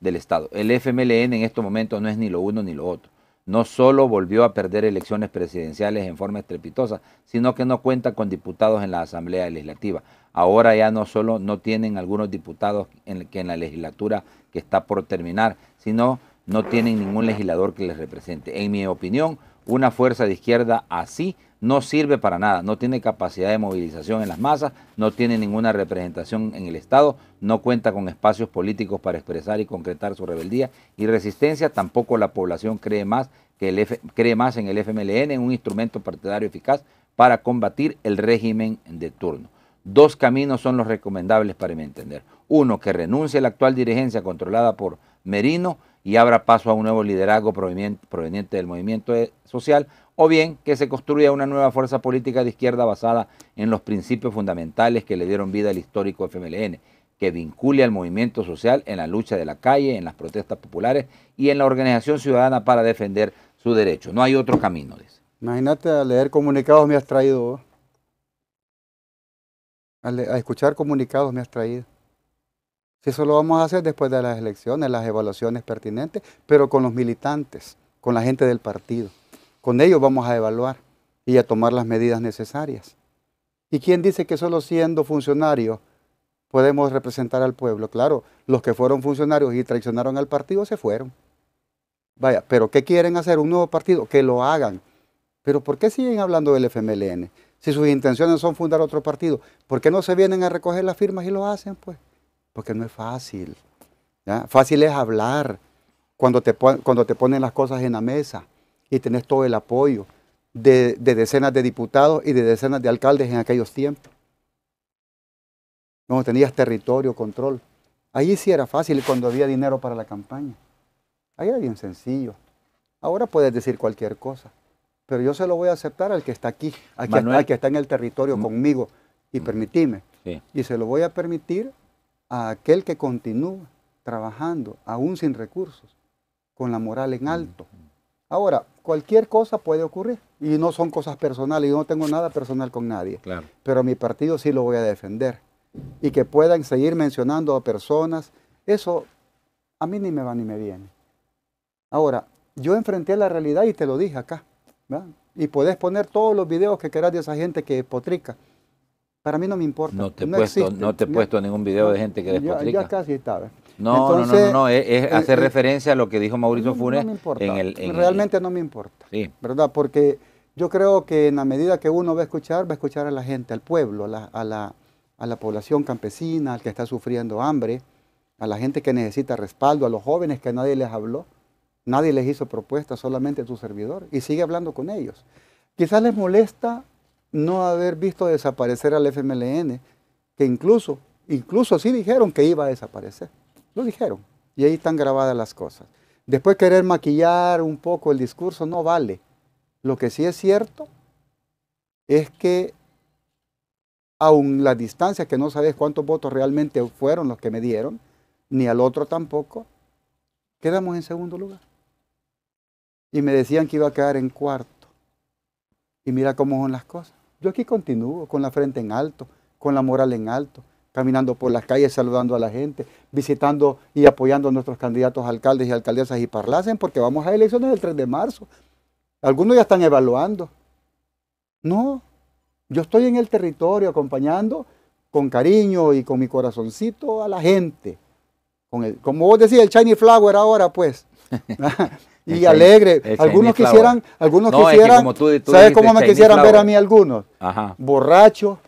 del Estado. El FMLN en estos momentos no es ni lo uno ni lo otro. No solo volvió a perder elecciones presidenciales en forma estrepitosa, sino que no cuenta con diputados en la Asamblea Legislativa. Ahora ya no solo no tienen algunos diputados en, que en la legislatura que está por terminar, sino no tienen ningún legislador que les represente. En mi opinión, una fuerza de izquierda así no sirve para nada, no tiene capacidad de movilización en las masas, no tiene ninguna representación en el Estado, no cuenta con espacios políticos para expresar y concretar su rebeldía y resistencia, tampoco la población cree más, que el cree más en el FMLN, un instrumento partidario eficaz para combatir el régimen de turno. Dos caminos son los recomendables para mi entender. Uno, que renuncie a la actual dirigencia controlada por Merino y abra paso a un nuevo liderazgo proveniente del movimiento social, o bien que se construya una nueva fuerza política de izquierda basada en los principios fundamentales que le dieron vida al histórico FMLN, que vincule al movimiento social en la lucha de la calle, en las protestas populares y en la organización ciudadana para defender su derecho. No hay otro camino, dice. Imagínate leer comunicados me has traído. E, a, escuchar comunicados me has traído. Si eso lo vamos a hacer después de las elecciones, las evaluaciones pertinentes, pero con los militantes, con la gente del partido. Con ellos vamos a evaluar y a tomar las medidas necesarias. ¿Y quién dice que solo siendo funcionarios podemos representar al pueblo? Claro, los que fueron funcionarios y traicionaron al partido se fueron. Vaya, pero ¿qué quieren hacer? ¿Un nuevo partido? Que lo hagan. Pero ¿por qué siguen hablando del FMLN? Si sus intenciones son fundar otro partido, ¿por qué no se vienen a recoger las firmas y lo hacen? Pues porque no es fácil. Fácil es hablar cuando te, cuando te ponen las cosas en la mesa y tenés todo el apoyo de, de decenas de diputados y de decenas de alcaldes en aquellos tiempos. Cuando tenías territorio, control. Ahí sí era fácil cuando había dinero para la campaña. Ahí era bien sencillo. Ahora puedes decir cualquier cosa pero yo se lo voy a aceptar al que está aquí, al que, está, en el territorio conmigo, y mm. permitime. Y se lo voy a permitir a aquel que continúa trabajando, aún sin recursos, con la moral en mm. alto. Ahora, cualquier cosa puede ocurrir, y no son cosas personales, yo no tengo nada personal con nadie, claro. pero a mi partido sí lo voy a defender. Y que puedan seguir mencionando a personas, eso a mí ni me va ni me viene. Ahora, yo enfrenté la realidad y te lo dije acá. Y puedes poner todos los videos que querás de esa gente que potrica. Para mí no me importa. No te he puesto, ningún video de gente que despotrica. Ya, ya casi estaba. No, no, no, es, eh, hacer eh, referencia a lo que dijo Mauricio Funes. No me importa. Realmente no me importa. ¿Verdad? Porque yo creo que en la medida que uno va a escuchar, va a escuchar a la gente, al pueblo, a la, a la, a la población campesina, al que está sufriendo hambre, a la gente que necesita respaldo, a los jóvenes que nadie les habló. Nadie les hizo propuestas, solamente tu servidor. Y sigue hablando con ellos. Quizás les molesta no haber visto desaparecer al FMLN, que incluso, incluso sí dijeron que iba a desaparecer. Lo dijeron. Y ahí están grabadas las cosas. Después querer maquillar un poco el discurso no vale. Lo que sí es cierto es que aun la distancia que no sabes cuántos votos realmente fueron los que me dieron, ni al otro tampoco, quedamos en segundo lugar. Y me decían que iba a quedar en cuarto. Y mira cómo son las cosas. Yo aquí continúo con la frente en alto, con la moral en alto, caminando por las calles, saludando a la gente, visitando y apoyando a nuestros candidatos alcaldes y alcaldesas y parlacen, porque vamos a elecciones el 3 de marzo. Algunos ya están evaluando. No, yo estoy en el territorio acompañando con cariño y con mi corazoncito a la gente. Con el, como vos decís, el Chinese flower ahora, pues. y alegre. Algunos quisieran, algunos quisieran, ¿sabes cómo me quisieran ver a mí algunos? Borracho,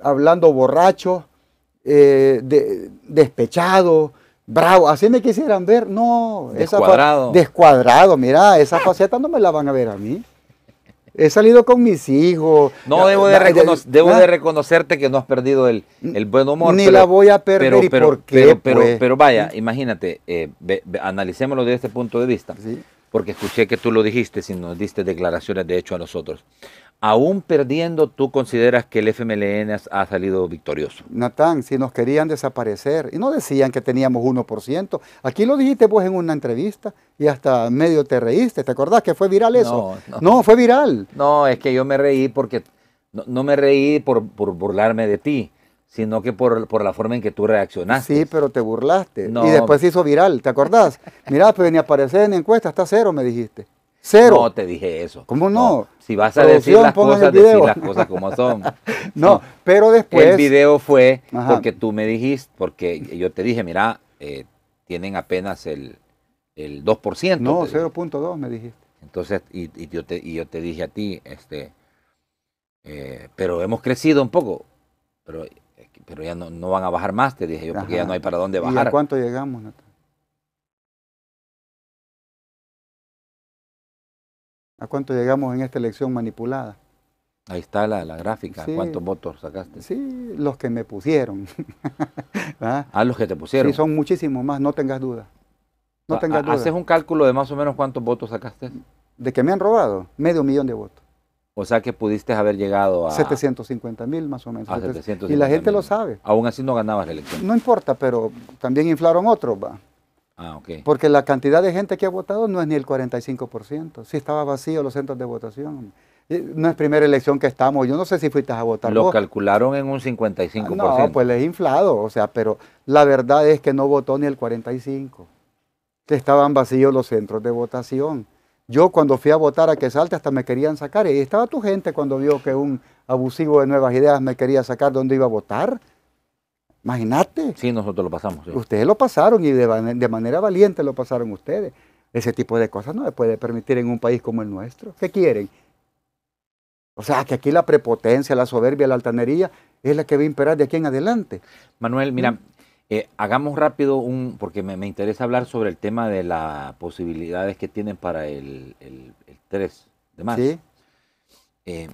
hablando borracho, eh, despechado, bravo, así me quisieran ver. No, descuadrado. Esa descuadrado, mira, esa faceta no me la van a ver a mí he salido con mis hijos. No, debo de, ah. reconocerte que no has perdido el, el buen humor. Ni la voy a perder, pero, pero, pues? pero, vaya, imagínate, eh, analicémoslo desde este punto de vista. Porque escuché que tú lo dijiste, si nos diste declaraciones de hecho a nosotros aún perdiendo, tú consideras que el FMLN ha salido victorioso. Natán, si nos querían desaparecer, y no decían que teníamos 1%, aquí lo dijiste vos pues, en una entrevista y hasta medio te reíste, ¿te acordás que fue viral eso? No, fue viral. No, es que yo me reí porque, no, me reí por, burlarme de ti, sino que por, por, la forma en que tú reaccionaste. Sí, pero te burlaste. Y después hizo viral, ¿te acordás? Mirá, pues ni aparecer en encuesta, está cero, me dijiste. No te dije eso. ¿Cómo no? Si vas a decir las cosas, decir las cosas como son. no, pero después. El video fue porque tú me dijiste, porque yo te dije, mira, eh, tienen apenas el, 2%. No, 0.2 me dijiste. Entonces, y, yo te, yo te dije a ti, este, eh, pero hemos crecido un poco, pero, pero ya no, van a bajar más, te dije yo, porque ya no hay para dónde bajar. ¿Y a cuánto llegamos, Natalia? ¿A cuánto llegamos en esta elección manipulada? Ahí está la, gráfica, cuántos votos sacaste. Sí, los que me pusieron. ¿ah? ¿Ah? los que te pusieron. Sí, son muchísimos más, no tengas duda. No ah, tengas ah, duda. ¿Haces un cálculo de más o menos cuántos votos sacaste? De que me han robado, medio millón de votos. O sea que pudiste haber llegado a... 750 mil más o menos. y la gente lo sabe. Aún así no ganabas la elección. No importa, pero también inflaron otros, va. Ah, Porque la cantidad de gente que ha votado no es ni el 45%. si estaban vacíos los centros de votación. No es primera elección que estamos. Yo no sé si fuiste a votar. Lo calcularon en un 55%. No, pues he inflado. O sea, pero la verdad es que no votó ni el 45%. Que estaban vacíos los centros de votación. Yo cuando fui a votar a salte hasta me querían sacar. Y estaba tu gente cuando vio que un abusivo de Nuevas Ideas me quería sacar ¿dónde iba a votar. Imagínate. Sí, nosotros lo pasamos. Ustedes lo pasaron y de, manera valiente lo pasaron ustedes. Ese tipo de cosas no se puede permitir en un país como el nuestro. ¿Qué quieren? O sea, que aquí la prepotencia, la soberbia, la altanería es la que va a imperar de aquí en adelante. Manuel, mira, mm. eh, hagamos rápido un, porque me, interesa hablar sobre el tema de las posibilidades que tienen para el, el, 3 de marzo. Sí. Eh,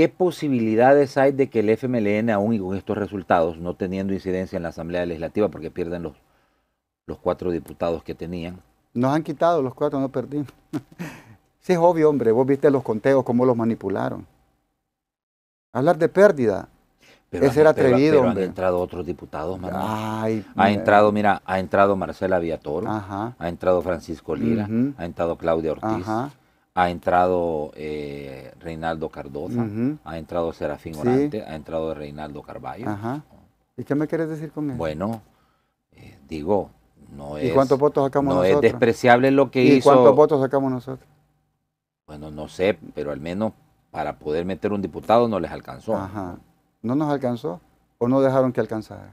¿Qué posibilidades hay de que el FMLN, aún y con estos resultados, no teniendo incidencia en la Asamblea Legislativa, porque pierden los, los cuatro diputados que tenían? Nos han quitado los cuatro, no perdimos. sí, es obvio, hombre, vos viste los conteos, cómo los manipularon. Hablar de pérdida. Pero Ese atrevido, pero, han entrado otros diputados, Manuel. ha entrado, mira, ha entrado Marcela Villatoro, ha entrado Francisco Lira, ha entrado Claudia Ortiz, ha entrado eh, Reinaldo Cardoza, ha entrado Serafín Orante, ha entrado Reinaldo Carballo. ¿Y qué me quieres decir con eso? Bueno, eh, digo, no es... ¿Y no es despreciable lo que hizo... ¿Y cuántos votos sacamos nosotros? Bueno, no sé, pero al menos para poder meter un diputado no les alcanzó. ¿No nos alcanzó? ¿O no dejaron que alcanzara?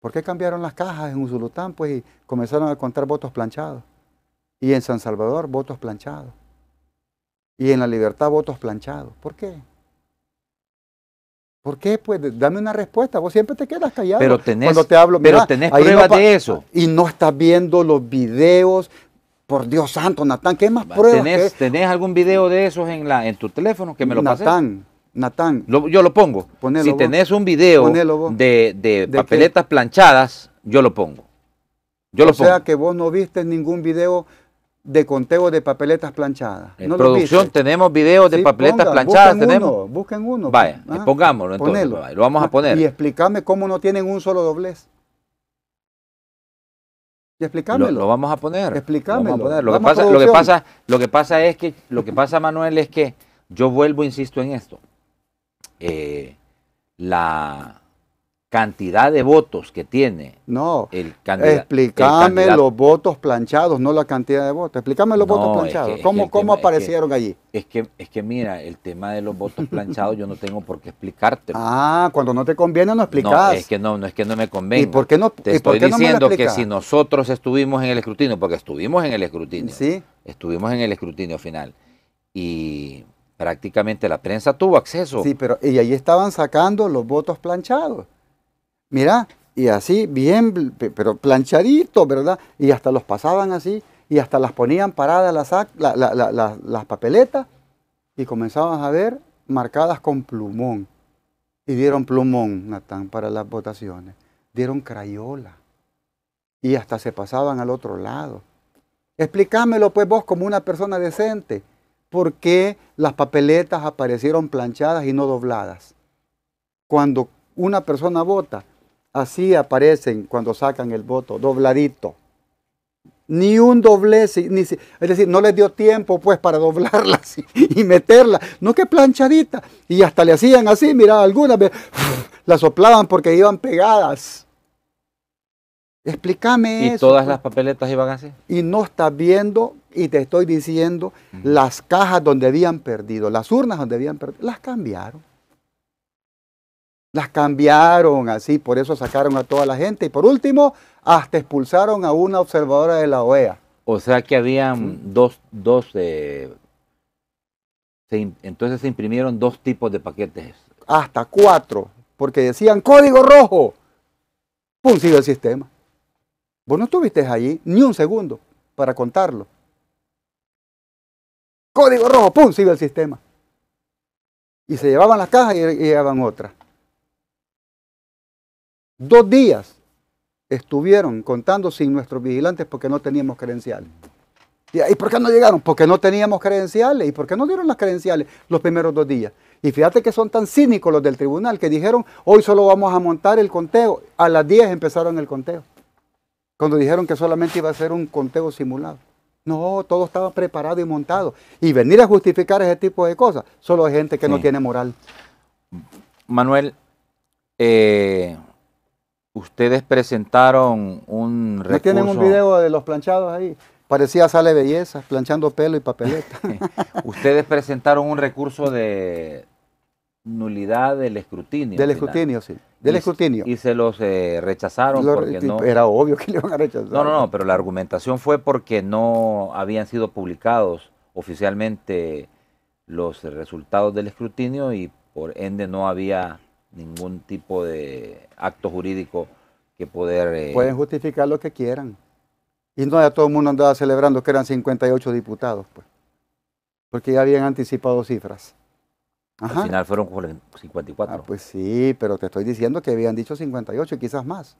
¿Por qué cambiaron las cajas en Usulután? Pues y comenzaron a contar votos planchados. Y en San Salvador, votos planchados. Y en la libertad, votos planchados. ¿Por qué? ¿Por qué? Pues dame una respuesta. Vos siempre te quedas callado pero tenés, cuando te hablo. Pero tenés pruebas de eso. Y no estás viendo los videos. Por Dios santo, Natán, ¿qué más pruebas? ¿Tenés, algún video de esos en, la, en tu teléfono que me lo pases? Natán, Natán. yo lo pongo. si tenés un video de, de, papeletas planchadas, yo lo pongo. Yo o sea que vos no viste ningún video de conteo de papeletas planchadas. En producción tenemos videos de papeletas planchadas. Busquen tenemos. Uno, uno. Vaya, ah, pongámoslo Ponelo. Lo vamos a ah, poner. Y explícame cómo no tienen un solo doblez. Y explícamelo Lo, vamos a poner. Explícamelo. Lo, que pasa, lo, que pasa, es que, lo que pasa, Manuel, es que yo vuelvo, insisto en esto. Eh, la, cantidad de votos que tiene no, el candidato. Explícame los votos planchados, no la cantidad de votos. Explícame los votos planchados. ¿Cómo, aparecieron allí? Es que, es que mira, el tema de los votos planchados yo no tengo por qué explicarte. Ah, cuando no te conviene no explicas. No, es que no, no es que no me convenga. ¿Y por qué no? Te estoy diciendo que si nosotros estuvimos en el escrutinio, porque estuvimos en el escrutinio. Sí. Estuvimos en el escrutinio final. Y prácticamente la prensa tuvo acceso. Sí, pero y ahí estaban sacando los votos planchados mira, y así, bien, pero planchadito, ¿verdad? Y hasta los pasaban así, y hasta las ponían paradas las, las papeletas, y comenzaban a ver marcadas con plumón. Y dieron plumón, Natán, para las votaciones. Dieron crayola. Y hasta se pasaban al otro lado. Explícamelo pues vos como una persona decente. ¿Por qué las papeletas aparecieron planchadas y no dobladas? Cuando una persona vota, Así aparecen cuando sacan el voto, dobladito. Ni un doblez, ni, es decir, no les dio tiempo pues para doblarlas y meterla, no que planchadita. Y hasta le hacían así, miraba algunas veces la soplaban porque iban pegadas. Explícame eso. ¿Y todas pues. las papeletas iban así? Y no estás viendo, y te estoy diciendo, las cajas donde habían perdido, las urnas donde habían perdido, las cambiaron las cambiaron así, por eso sacaron a toda la gente. Y por último, hasta expulsaron a una observadora de la OEA. O sea que habían dos, eh, entonces se imprimieron dos tipos de paquetes. Hasta cuatro, porque decían código rojo. Pum, sigue el sistema. Vos no estuviste allí ni un segundo para contarlo. Código rojo, pum, sigue el sistema. Y se llevaban las cajas y llevaban otras. Dos días estuvieron contando sin nuestros vigilantes porque no teníamos credenciales. ¿Y por qué no llegaron? Porque no teníamos credenciales. ¿Y por qué no dieron las credenciales los primeros dos días? Y fíjate que son tan cínicos los del tribunal que dijeron, hoy solo vamos a montar el conteo. A las 10 empezaron el conteo. Cuando dijeron que solamente iba a ser un conteo simulado. No, todo estaba preparado y montado. Y venir a justificar ese tipo de cosas, solo hay gente que no tiene moral. Manuel, eh, ustedes presentaron un recurso... tienen un video de los planchados ahí? Parecía Sale Belleza, planchando pelo y papeleta. ustedes presentaron un recurso de nulidad del escrutinio. Del escrutinio, sí. Del escrutinio. Y se los eh, rechazaron porque no... Era obvio que le iban a rechazar. No, no, no, pero la argumentación fue porque no habían sido publicados oficialmente los resultados del escrutinio y por ende no había ningún tipo de acto jurídico que poder... Eh, Pueden justificar lo que quieran. Y no ya todo el mundo andaba celebrando que eran 58 diputados, pues. Porque ya habían anticipado cifras. Al final fueron 54. Ah, pues sí, pero te estoy diciendo que habían dicho 58 y quizás más.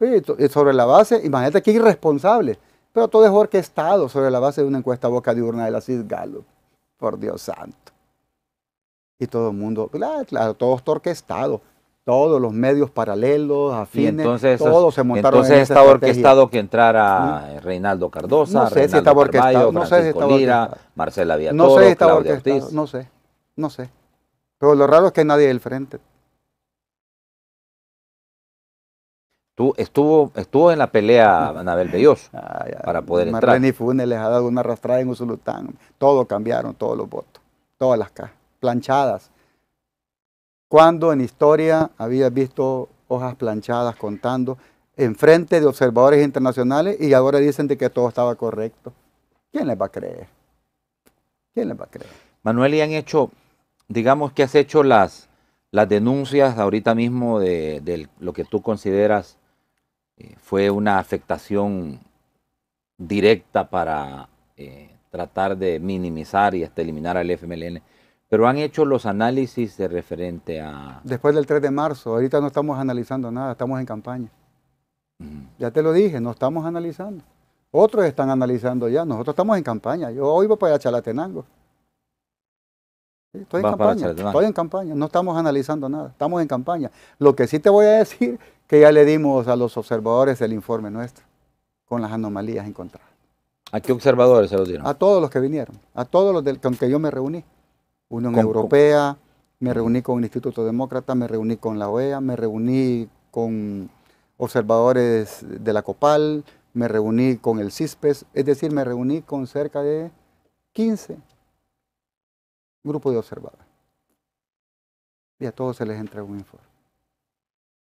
Y sobre la base, imagínate qué irresponsable. Pero todo es orquestado sobre la base de una encuesta boca de de la Cid Gallup. Por Dios santo. Y todo el mundo, claro, todo está orquestado. Todos los medios paralelos, afines, entonces, todos se montaron Entonces en esa estaba orquestado que entrara Reinaldo Cardosa, no sé si estaba orquestado, Marcela Villatoro, no sé si estaba orquestado, No sé, no sé. Pero lo raro es que nadie del frente. Tú estuvo, estuvo en la pelea Anabel Bellos, ah, para poder entrar. Marlene Funes les ha dado una arrastrada en Usulután. Todo cambiaron, todos los votos, todas las cajas planchadas. cuando en historia habías visto hojas planchadas contando en frente de observadores internacionales y ahora dicen de que todo estaba correcto? ¿Quién les va a creer? ¿Quién les va a creer? Manuel, y han hecho, digamos que has hecho las, las denuncias ahorita mismo de, lo que tú consideras eh, fue una afectación directa para eh, tratar de minimizar y hasta eliminar al FMLN. Pero han hecho los análisis de referente a... Después del 3 de marzo, ahorita no estamos analizando nada, estamos en campaña. Ya te lo dije, no estamos analizando. Otros están analizando ya, nosotros estamos en campaña. Yo hoy voy para Chalatenango. estoy en campaña, estoy en campaña, no estamos analizando nada, estamos en campaña. Lo que sí te voy a decir, que ya le dimos a los observadores el informe nuestro, con las anomalías encontradas. ¿A qué observadores se los dieron? A todos los que vinieron, a todos los con que yo me reuní. Unión Europea, me reuní con el Instituto Demócrata, me reuní con la OEA, me reuní con observadores de la COPAL, me reuní con el CISPES, es decir, me reuní con cerca de 15 grupos de observadores. Y a todos se les entregó un informe.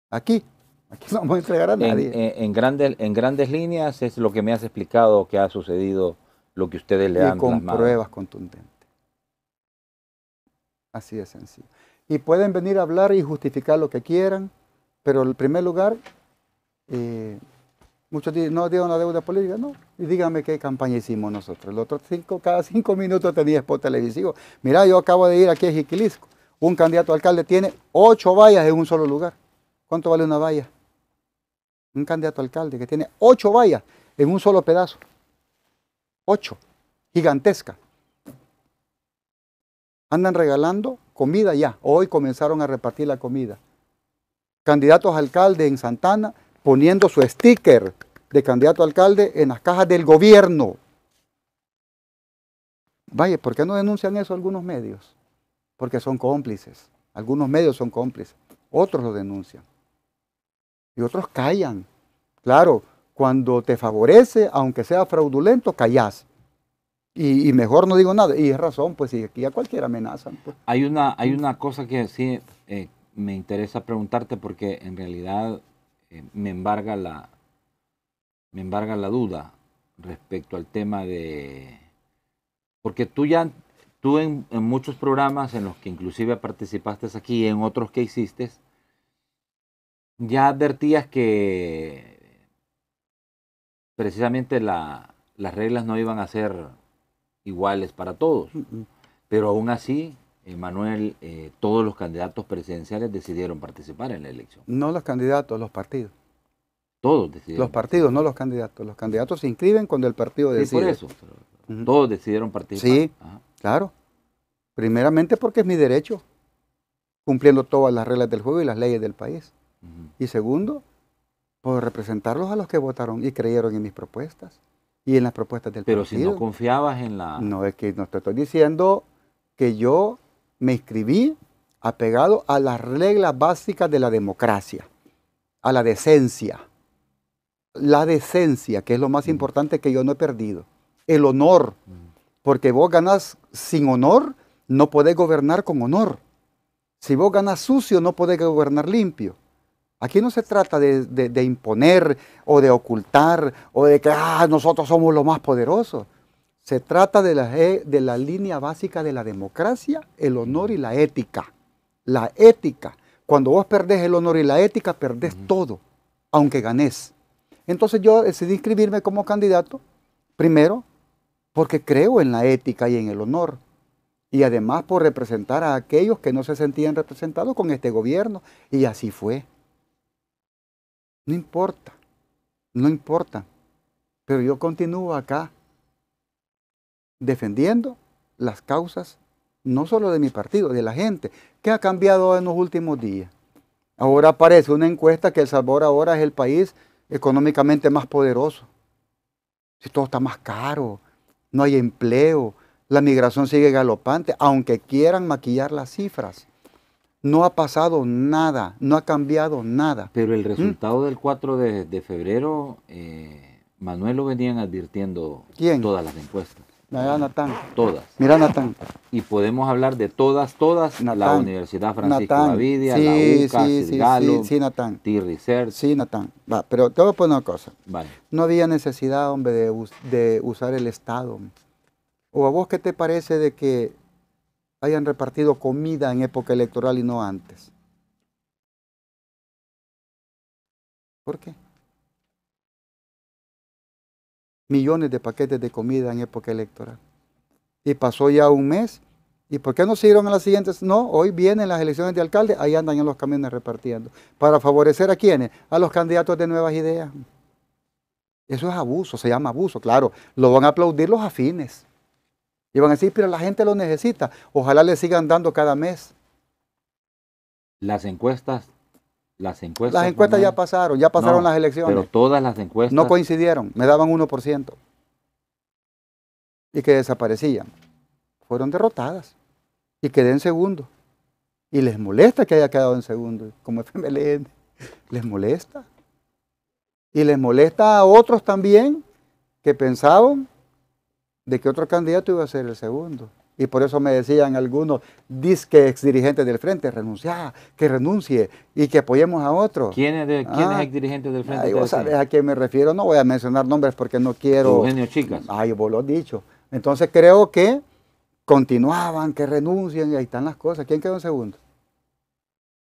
Aquí, aquí no vamos a entregar a nadie. En, grandes, en grandes líneas es lo que me has explicado que ha sucedido, lo que ustedes le y con pruebas contundentes. Así de sencillo. Y pueden venir a hablar y justificar lo que quieran, pero en primer lugar, eh, muchos dicen, no dieron una deuda política, no. Y díganme qué campaña hicimos nosotros. El otro cinco, cada cinco minutos tenía spot televisivo. Mirá, yo acabo de ir aquí a Jiquilisco. Un candidato alcalde tiene ocho vallas en un solo lugar. ¿Cuánto vale una valla? Un candidato alcalde que tiene ocho vallas en un solo pedazo. Ocho. Gigantesca andan regalando comida ya. Hoy comenzaron a repartir la comida. Candidatos a alcalde en Santana poniendo su sticker de candidato alcalde en las cajas del gobierno. Vaya, ¿por qué no denuncian eso algunos medios? Porque son cómplices. Algunos medios son cómplices. Otros lo denuncian. Y otros callan. Claro, cuando te favorece, aunque sea fraudulento, callas. Y, mejor no digo nada. Y es razón, pues, y aquí a cualquier amenazan. Pues. Hay, una, hay una cosa que sí eh, me interesa preguntarte porque en realidad eh, me, embarga la, me embarga la duda respecto al tema de... Porque tú ya, tú en, muchos programas en los que inclusive participaste aquí y en otros que hiciste, ya advertías que precisamente la, las reglas no iban a ser iguales para todos. Pero aún así, Manuel, eh, todos los candidatos presidenciales decidieron participar en la elección. No los candidatos, los partidos. Todos decidieron. Los partidos, no los candidatos. Los candidatos se inscriben cuando el partido decide. por eso. Todos decidieron participar. Sí, claro. Primeramente porque es mi derecho, cumpliendo todas las reglas del juego y las leyes del país. Y segundo, por representarlos a los que votaron y creyeron en mis propuestas y en las propuestas del Pero partido. Pero si no confiabas en la... No, es que no te estoy diciendo que yo me inscribí apegado a las reglas básicas de la democracia, a la decencia. La decencia, que es lo más mm. importante que yo no he perdido. El honor, mm. porque vos ganas sin honor, no podés gobernar con honor. Si vos ganas sucio, no podés gobernar limpio. Aquí no se trata de, imponer o de ocultar o de que ah, nosotros somos los más poderosos. Se trata de la, eh, de la línea básica de la democracia, el honor y la ética. La ética. Cuando vos perdés el honor y la ética, perdés todo, aunque ganés. Entonces yo decidí inscribirme como candidato, primero, porque creo en la ética y en el honor. Y además por representar a aquellos que no se sentían representados con este gobierno. Y así fue. No importa, no importa. Pero yo continúo acá defendiendo las causas no solo de mi partido, de la gente. ¿Qué ha cambiado en los últimos días? Ahora aparece una encuesta que El Salvador ahora es el país económicamente más poderoso. Si todo está más caro, no hay empleo, la migración sigue galopante, aunque quieran maquillar las cifras. No ha pasado nada, no ha cambiado nada. Pero el ¿Mm? resultado del 4 de, febrero, eh, Manuel lo venían advirtiendo ¿Quién? todas las encuestas. Mira, Natán. Todas. Mira, Natán. Y podemos hablar de todas, todas. Natán. La Universidad Francisco Navidia, la UCA, sí, sí, sí, Natán. E sí, Natán. Va, pero te voy a poner una cosa. No había necesidad, hombre, de usar el Estado. ¿O a vos qué te parece de que hayan repartido comida en época electoral y no antes. ¿Por qué? Millones de paquetes de comida en época electoral. Y pasó ya un mes. ¿Y por qué no siguieron a las siguientes? No, hoy vienen las elecciones de alcalde, ahí andan en los camiones repartiendo. ¿Para favorecer a quiénes? A los candidatos de nuevas ideas. Eso es abuso, se llama abuso, claro. Lo van a aplaudir los afines. Y van a decir, pero la gente lo necesita. Ojalá le sigan dando cada mes. Las encuestas, las encuestas. Las encuestas ya pasaron, ya pasaron las elecciones. Pero todas las encuestas. No coincidieron, me daban 1%. Y que desaparecían. Fueron derrotadas. Y quedé en segundo. Y les molesta que haya quedado en segundo, como FMLN. Les molesta. Y les molesta a otros también que pensaban de que otro candidato iba a ser el segundo. Y por eso me decían algunos disque ex dirigente del frente, Renuncia, que renuncie y que apoyemos a otro. ¿Quién es, ah. ex dirigente del frente? sabes a quién me refiero, no voy a mencionar nombres porque no quiero. Eugenio Chicas. Ay, vos lo has dicho. Entonces creo que continuaban, que renuncien y ahí están las cosas. ¿Quién quedó en segundo?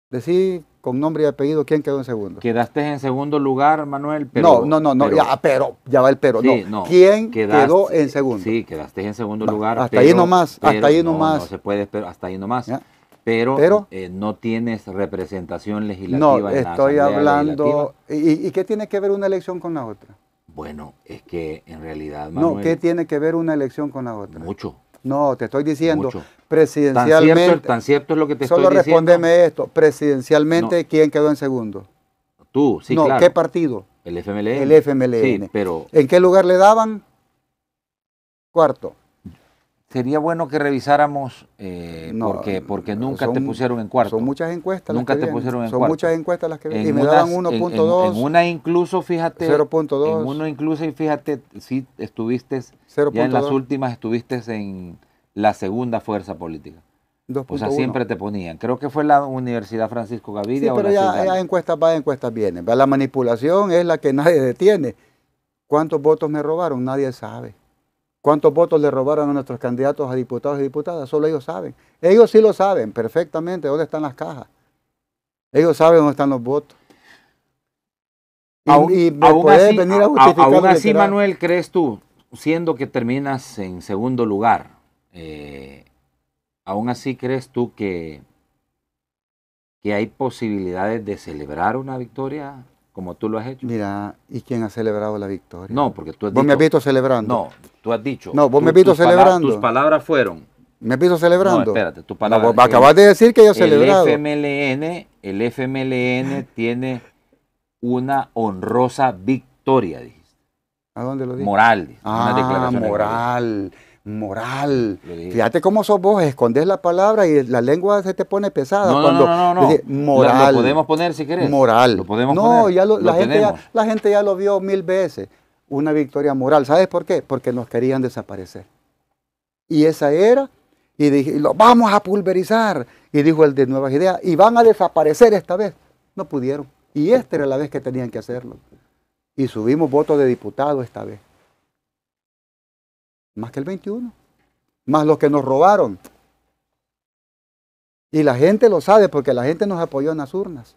Decí con nombre y apellido, ¿quién quedó en segundo? Quedaste en segundo lugar, Manuel, pero... No, no, no, ya, ah, pero, ya va el pero, no. ¿Quién quedó en segundo? Sí, quedaste en segundo lugar, Hasta ahí nomás, hasta ahí nomás. No, se puede, pero hasta ahí nomás. Pero, eh, no tienes representación legislativa. No, estoy hablando... ¿Y, ¿Y qué tiene que ver una elección con la otra? Bueno, es que en realidad, Manuel... No, ¿qué tiene que ver una elección con la otra? Mucho. No, te estoy diciendo, presidencialmente. Tan cierto, es lo que te estoy diciendo. Solo respóndeme esto. Presidencialmente, ¿quién quedó en segundo? Tú, sí, no, claro. ¿qué partido? El FMLN. El FMLN. pero... ¿En qué lugar le daban? Cuarto. Sería bueno que revisáramos, eh, porque, eh, nunca te pusieron en cuarto. Son muchas encuestas las que te pusieron muchas encuestas las que vienen. Y me daban 1.2. En, una incluso, fíjate. 0.2. En una incluso, y fíjate, Si estuviste, ya en las últimas estuviste en la segunda fuerza política. O sea, siempre te ponían. Creo que fue la Universidad Francisco Gaviria. Sí, pero ya, encuestas va, encuestas vienen. La manipulación es la que nadie detiene. ¿Cuántos votos me robaron? Nadie sabe. ¿Cuántos votos le robaron a nuestros candidatos a diputados y diputadas? Solo ellos saben. Ellos sí lo saben perfectamente dónde están las cajas. Ellos saben dónde están los votos. Y, así, venir a justificar aún así Manuel, ¿crees tú, siendo que terminas en segundo lugar, eh, aún así crees tú que, que hay posibilidades de celebrar una victoria como tú lo has hecho. Mira, ¿y quién ha celebrado la victoria? No, porque tú has ¿Vos me has visto celebrando? No, tú has dicho. No, vos me has visto celebrando. tus palabras fueron. ¿Me has visto celebrando? No, espérate, tus palabras. acabas de decir que yo he celebrado. El FMLN, el FMLN tiene una honrosa victoria, dijiste. ¿A dónde lo dije? Moral. una ah, declaración moral moral. Fíjate cómo sos vos, escondes la palabra y la lengua se te pone pesada. No, cuando no, no, moral. Lo, podemos poner si querés. Moral. Lo podemos no, Ya la, gente ya, lo vio mil veces. Una victoria moral. ¿Sabes por qué? Porque nos querían desaparecer. Y esa era, y dije, lo vamos a pulverizar. Y dijo el de Nuevas Ideas, y van a desaparecer esta vez. No pudieron. Y esta era la vez que tenían que hacerlo. Y subimos voto de diputado esta vez. Más que el 21. Más los que nos robaron. Y la gente lo sabe porque la gente nos apoyó en las urnas.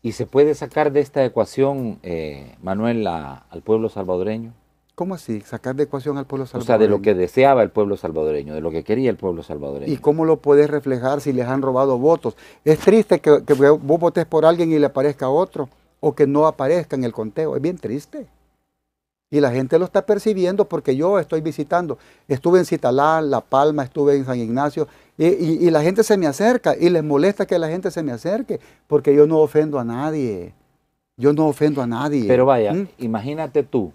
¿Y se puede sacar de esta ecuación, eh, Manuel, al pueblo salvadoreño? ¿Cómo así? Sacar de ecuación al pueblo salvadoreño. O sea, de lo que deseaba el pueblo salvadoreño, de lo que quería el pueblo salvadoreño. ¿Y cómo lo puedes reflejar si les han robado votos? Es triste que, que vos votes por alguien y le aparezca otro, o que no aparezca en el conteo. Es bien triste. Y la gente lo está percibiendo porque yo estoy visitando. Estuve en Citalá, La Palma, estuve en San Ignacio. Y, la gente se me acerca y les molesta que la gente se me acerque porque yo no ofendo a nadie. Yo no ofendo a nadie. Pero vaya, ¿Mm? imagínate tú,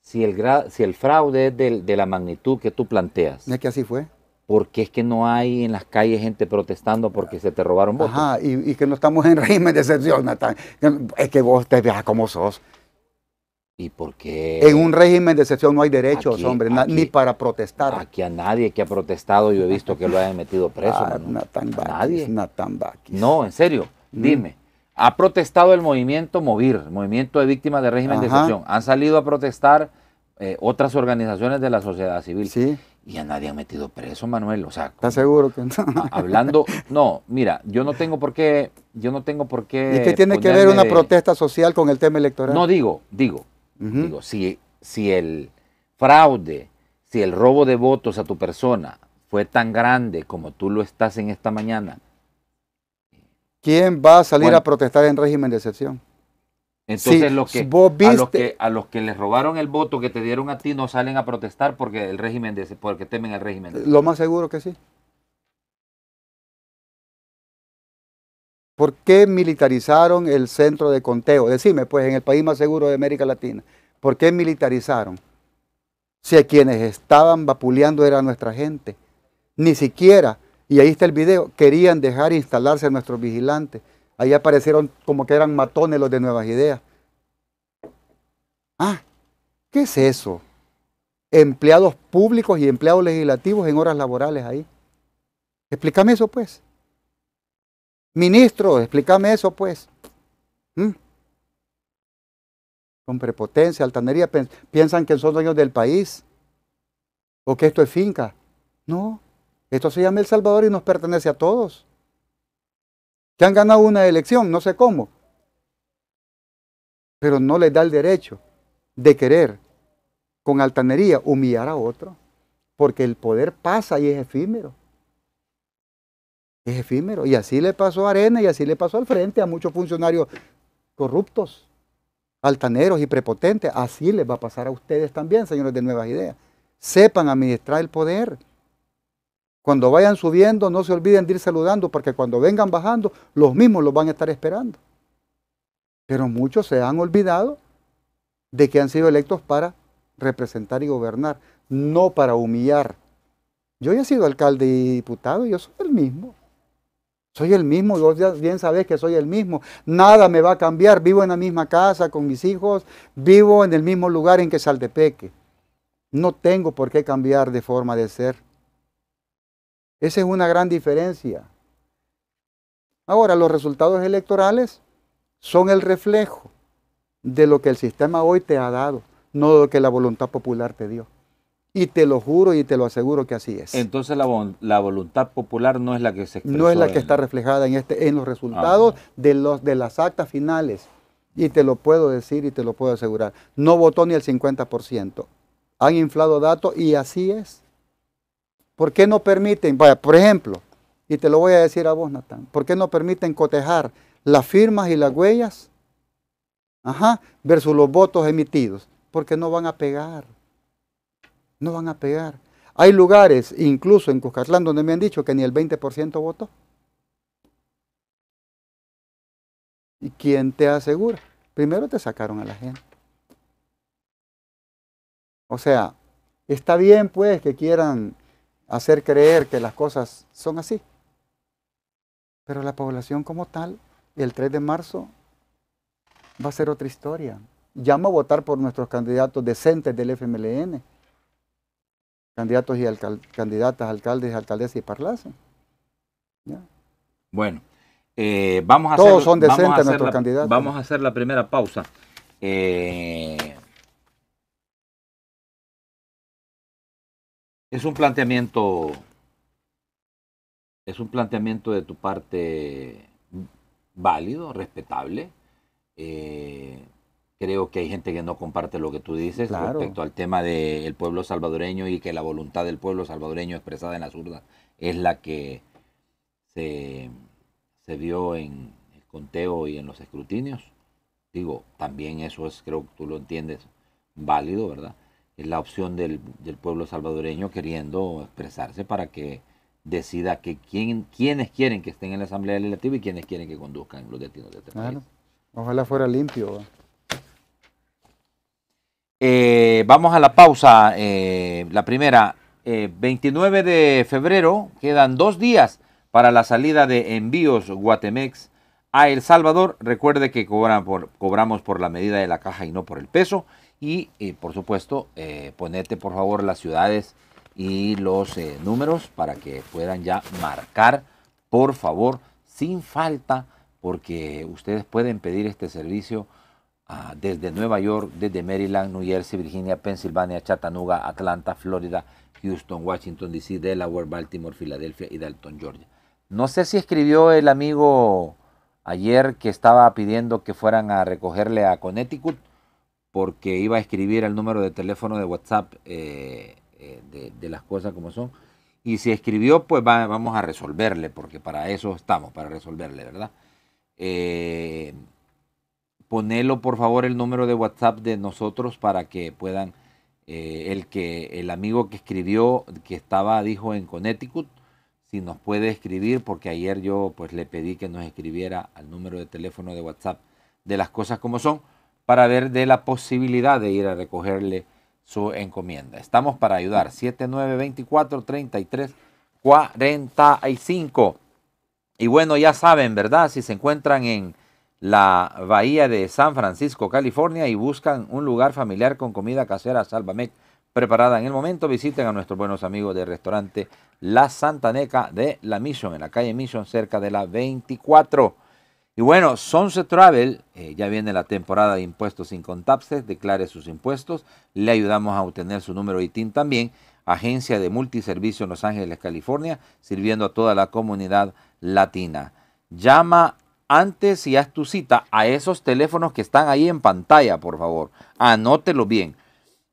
si el, fraude es de, la magnitud que tú planteas. Es que así fue. Porque es que no hay en las calles gente protestando porque se te robaron votos. Ajá, y, que no estamos en régimen de excepción, Es que vos te veas como sos. ¿Y por qué? En un régimen de excepción no hay derechos, hombre, ni para protestar. Aquí a nadie que ha protestado yo he visto que lo hayan metido preso. Ah, nadie. No, en serio, mm. dime. Ha protestado el movimiento Movir, movimiento de víctimas de régimen de excepción. Han salido a protestar eh, otras organizaciones de la sociedad civil. Sí. Y a nadie ha metido preso, Manuel. O sea, ¿estás seguro que no? Hablando, no, mira, yo no tengo por qué, yo no tengo por qué. ¿Y qué tiene que ver una protesta social con el tema electoral? No digo, digo, Digo, si, si el fraude, si el robo de votos a tu persona fue tan grande como tú lo estás en esta mañana. ¿Quién va a salir a protestar en régimen de excepción? Entonces que, a los que, a los que les robaron el voto que te dieron a ti no salen a protestar porque el régimen de, porque temen el régimen. De lo más seguro que sí. ¿Por qué militarizaron el centro de conteo? Decime, pues, en el país más seguro de América Latina. ¿Por qué militarizaron? Si a quienes estaban vapuleando era nuestra gente. Ni siquiera, y ahí está el video, querían dejar instalarse a nuestros vigilantes. Ahí aparecieron como que eran matones los de Nuevas Ideas. Ah, ¿qué es eso? Empleados públicos y empleados legislativos en horas laborales ahí. Explícame eso, pues. Ministro, explícame eso pues. ¿Mm? Con prepotencia, altanería, piensan que son dueños del país o que esto es finca. No, esto se llama El Salvador y nos pertenece a todos. Que han ganado una elección, no sé cómo, pero no les da el derecho de querer con altanería humillar a otro, porque el poder pasa y es efímero. Es efímero. Y así le pasó a Arena y así le pasó al frente a muchos funcionarios corruptos, altaneros y prepotentes. Así les va a pasar a ustedes también, señores de Nuevas Ideas. Sepan administrar el poder. Cuando vayan subiendo, no se olviden de ir saludando, porque cuando vengan bajando, los mismos los van a estar esperando. Pero muchos se han olvidado de que han sido electos para representar y gobernar, no para humillar. Yo he sido alcalde y diputado, y yo soy el mismo. Soy el mismo, vos bien sabés que soy el mismo. Nada me va a cambiar. Vivo en la misma casa con mis hijos, vivo en el mismo lugar en que Saltepeque. No tengo por qué cambiar de forma de ser. Esa es una gran diferencia. Ahora, los resultados electorales son el reflejo de lo que el sistema hoy te ha dado, no de lo que la voluntad popular te dio. Y te lo juro y te lo aseguro que así es. Entonces la, voluntad popular no es la que se No es la que está reflejada en, este, en los resultados ah, de, los, de las actas finales. Y te lo puedo decir y te lo puedo asegurar. No votó ni el 50%. Han inflado datos y así es. ¿Por qué no permiten? Vaya, por ejemplo, y te lo voy a decir a vos, Natán, ¿por qué no permiten cotejar las firmas y las huellas? Ajá, versus los votos emitidos. Porque no van a pegar. No van a pegar. Hay lugares, incluso en Cuscatlán, donde me han dicho que ni el 20% votó. ¿Y quién te asegura? Primero te sacaron a la gente. O sea, está bien pues que quieran hacer creer que las cosas son así. Pero la población como tal, el 3 de marzo, va a ser otra historia. Llamo a votar por nuestros candidatos decentes del FMLN candidatos y alcaldes, candidatas, alcaldes, alcaldesas y parlacen. Bueno, eh, vamos a Todos son decentes nuestros candidatos. Vamos a hacer la primera pausa. Eh, es un planteamiento. Es un planteamiento de tu parte válido, respetable. Eh, creo que hay gente que no comparte lo que tú dices respecto al tema del pueblo salvadoreño y que la voluntad del pueblo salvadoreño expresada en las urnas es la que se, se vio en el conteo y en los escrutinios. Digo, también eso es, creo que tú lo entiendes, válido, ¿verdad? Es la opción del, pueblo salvadoreño queriendo expresarse para que decida que quién, quiénes quieren que estén en la Asamblea Legislativa y quiénes quieren que conduzcan los destinos de este país. Ojalá fuera limpio. Eh, vamos a la pausa. Eh, la primera, 29 eh, de febrero, quedan dos días para la salida de envíos Guatemex a El Salvador. Recuerde que cobramos por la medida de la caja y no por el peso. Y por supuesto, ponete por favor las ciudades y los números para que puedan ya marcar, por favor, sin falta, porque ustedes pueden pedir este servicio Ah, desde Nueva York, desde Maryland, New Jersey, Virginia, Pensilvania, Chattanooga, Atlanta, Florida, Houston, Washington, D.C., Delaware, Baltimore, Filadelfia y Dalton, Georgia. No sé si escribió el amigo ayer que estaba pidiendo que fueran a recogerle a Connecticut porque iba a escribir el número de teléfono de WhatsApp eh, eh, de, las cosas como son. Y si escribió, pues vamos a resolverle, porque para eso estamos, para resolverle, ¿verdad? Eh, ponelo por favor el número de WhatsApp de nosotros para que puedan, eh, el que el amigo que escribió, que estaba, dijo, en Connecticut, si nos puede escribir, porque ayer yo pues le pedí que nos escribiera al número de teléfono de WhatsApp de las cosas como son, para ver de la posibilidad de ir a recogerle su encomienda. Estamos para ayudar. 7924-3345. Y bueno, ya saben, ¿verdad? Si se encuentran en la bahía de San Francisco, California, y buscan un lugar familiar con comida casera salvamec preparada en el momento. Visiten a nuestros buenos amigos del restaurante La Santa Neca de La Mission, en la calle Mission, cerca de la 24. Y bueno, Sunset Travel, eh, ya viene la temporada de impuestos sin contapses, declare sus impuestos, le ayudamos a obtener su número ITIN también. Agencia de Multiservicio en Los Ángeles, California, sirviendo a toda la comunidad latina. Llama antes y haz tu cita a esos teléfonos que están ahí en pantalla, por favor. Anótelo bien.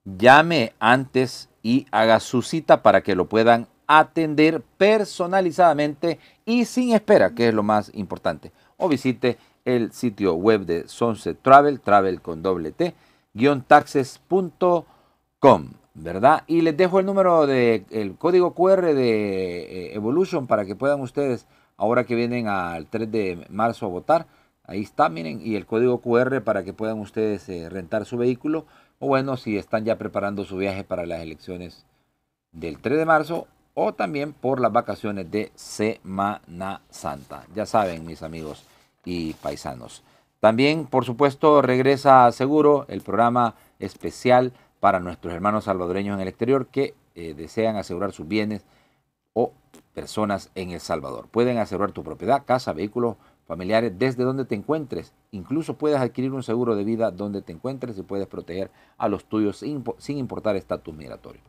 Llame antes y haga su cita para que lo puedan atender personalizadamente y sin espera, que es lo más importante. O visite el sitio web de Sonset Travel, travel con doble T, taxes.com, ¿verdad? Y les dejo el número de el código QR de eh, Evolution para que puedan ustedes ahora que vienen al 3 de marzo a votar. Ahí está, miren, y el código QR para que puedan ustedes eh, rentar su vehículo. O bueno, si están ya preparando su viaje para las elecciones del 3 de marzo o también por las vacaciones de Semana Santa. Ya saben, mis amigos y paisanos. También, por supuesto, regresa Seguro, el programa especial para nuestros hermanos salvadoreños en el exterior que eh, desean asegurar sus bienes personas en El Salvador. Pueden asegurar tu propiedad, casa, vehículos familiares desde donde te encuentres. Incluso puedes adquirir un seguro de vida donde te encuentres y puedes proteger a los tuyos sin importar estatus migratorio.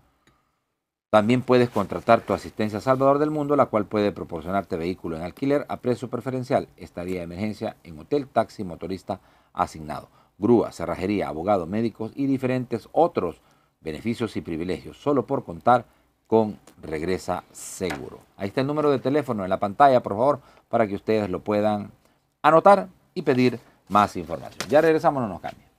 También puedes contratar tu asistencia Salvador del Mundo, la cual puede proporcionarte vehículo en alquiler a precio preferencial, estadía de emergencia en hotel, taxi, motorista asignado, grúa, cerrajería, abogado médicos y diferentes otros beneficios y privilegios, solo por contar con Regresa Seguro. Ahí está el número de teléfono en la pantalla, por favor, para que ustedes lo puedan anotar y pedir más información. Ya regresamos, no nos cambien.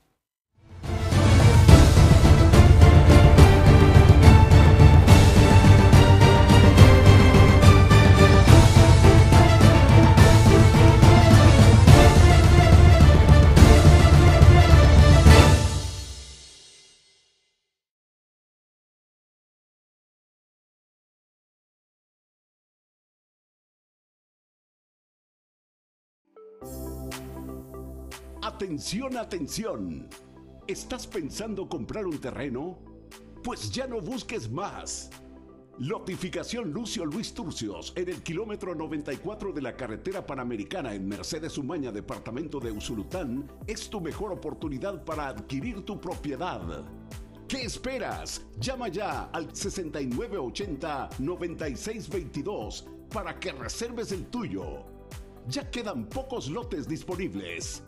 Atención, atención. ¿Estás pensando comprar un terreno? Pues ya no busques más. Lotificación Lucio Luis Turcios en el kilómetro 94 de la carretera panamericana en Mercedes Umaña, departamento de Usulután, es tu mejor oportunidad para adquirir tu propiedad. ¿Qué esperas? Llama ya al 6980-9622 para que reserves el tuyo. Ya quedan pocos lotes disponibles.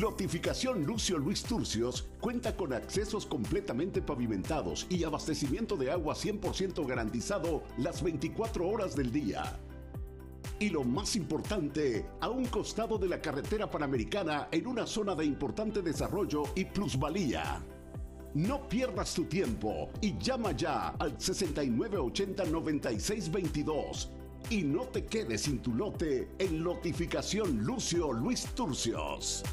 Lotificación Lucio Luis Turcios cuenta con accesos completamente pavimentados y abastecimiento de agua 100% garantizado las 24 horas del día. Y lo más importante, a un costado de la carretera panamericana en una zona de importante desarrollo y plusvalía. No pierdas tu tiempo y llama ya al 6980-9622 y no te quedes sin tu lote en Lotificación Lucio Luis Turcios.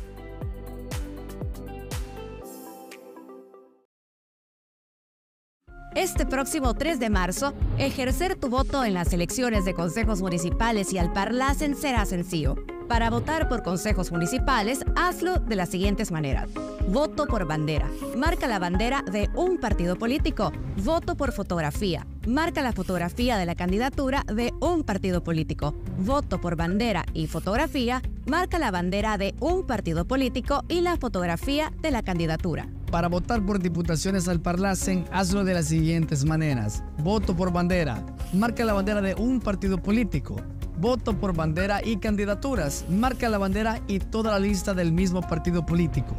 este próximo 3 de marzo, ejercer tu voto en las elecciones de consejos municipales y al Parlacen será sencillo. Para votar por consejos municipales, hazlo de las siguientes maneras. Voto por bandera. Marca la bandera de un partido político. Voto por fotografía. Marca la fotografía de la candidatura de un partido político. Voto por bandera y fotografía. Marca la bandera de un partido político y la fotografía de la candidatura. Para votar por diputaciones al Parlacen, hazlo de las siguientes maneras. Voto por bandera. Marca la bandera de un partido político. Voto por bandera y candidaturas. Marca la bandera y toda la lista del mismo partido político.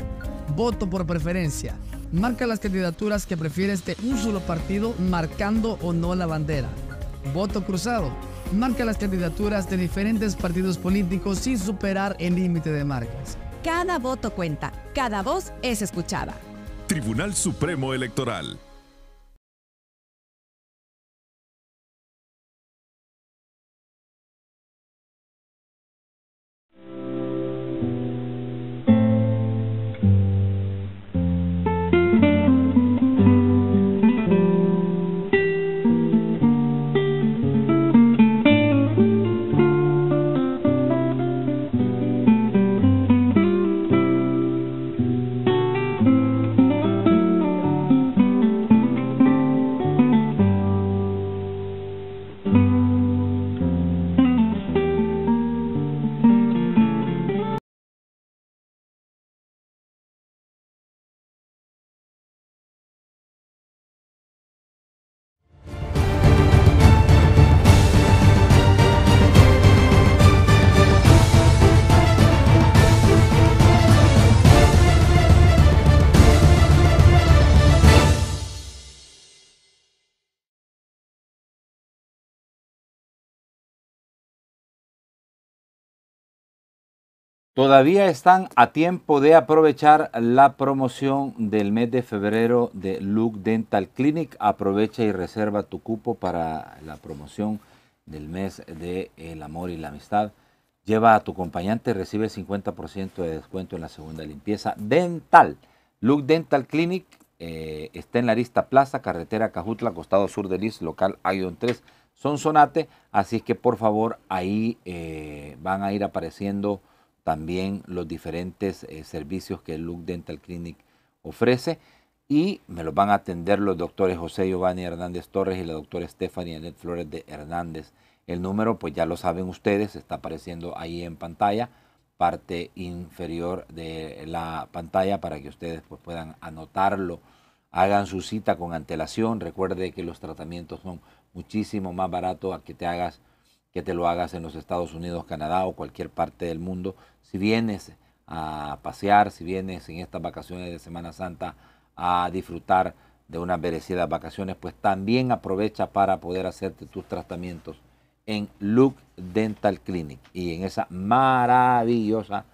Voto por preferencia. Marca las candidaturas que prefieres de un solo partido marcando o no la bandera. Voto cruzado. Marca las candidaturas de diferentes partidos políticos sin superar el límite de marcas. Cada voto cuenta, cada voz es escuchada. Tribunal Supremo Electoral. Todavía están a tiempo de aprovechar la promoción del mes de febrero de Look Dental Clinic. Aprovecha y reserva tu cupo para la promoción del mes de el amor y la amistad. Lleva a tu acompañante, recibe 50% de descuento en la segunda limpieza dental. Look Dental Clinic eh, está en la Arista Plaza, carretera Cajutla, costado sur de Liz, local Ion 3, Sonsonate. Así que por favor ahí eh, van a ir apareciendo también los diferentes eh, servicios que el Look Dental Clinic ofrece y me los van a atender los doctores José Giovanni Hernández Torres y la doctora Stephanie Annette Flores de Hernández. El número, pues ya lo saben ustedes, está apareciendo ahí en pantalla, parte inferior de la pantalla para que ustedes pues, puedan anotarlo. Hagan su cita con antelación. Recuerde que los tratamientos son muchísimo más baratos a que te hagas que te lo hagas en los Estados Unidos, Canadá o cualquier parte del mundo si vienes a pasear, si vienes en estas vacaciones de Semana Santa a disfrutar de unas merecidas vacaciones, pues también aprovecha para poder hacerte tus tratamientos en Look Dental Clinic y en esas maravillosas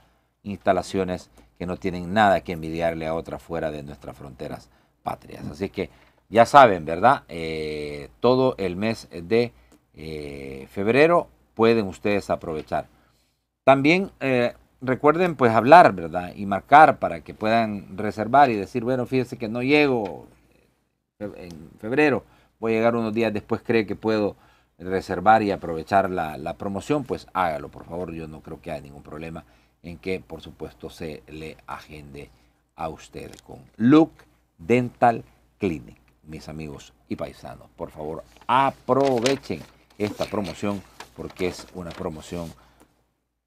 instalaciones que no tienen nada que envidiarle a otra fuera de nuestras fronteras patrias. Así que ya saben, ¿verdad? Eh, todo el mes de eh, febrero pueden ustedes aprovechar. También eh, recuerden pues hablar, ¿verdad? Y marcar para que puedan reservar y decir, bueno, fíjese que no llego en febrero, voy a llegar unos días después, cree que puedo reservar y aprovechar la, la promoción, pues hágalo, por favor, yo no creo que haya ningún problema en que, por supuesto, se le agende a usted con Look Dental Clinic, mis amigos y paisanos. Por favor, aprovechen esta promoción porque es una promoción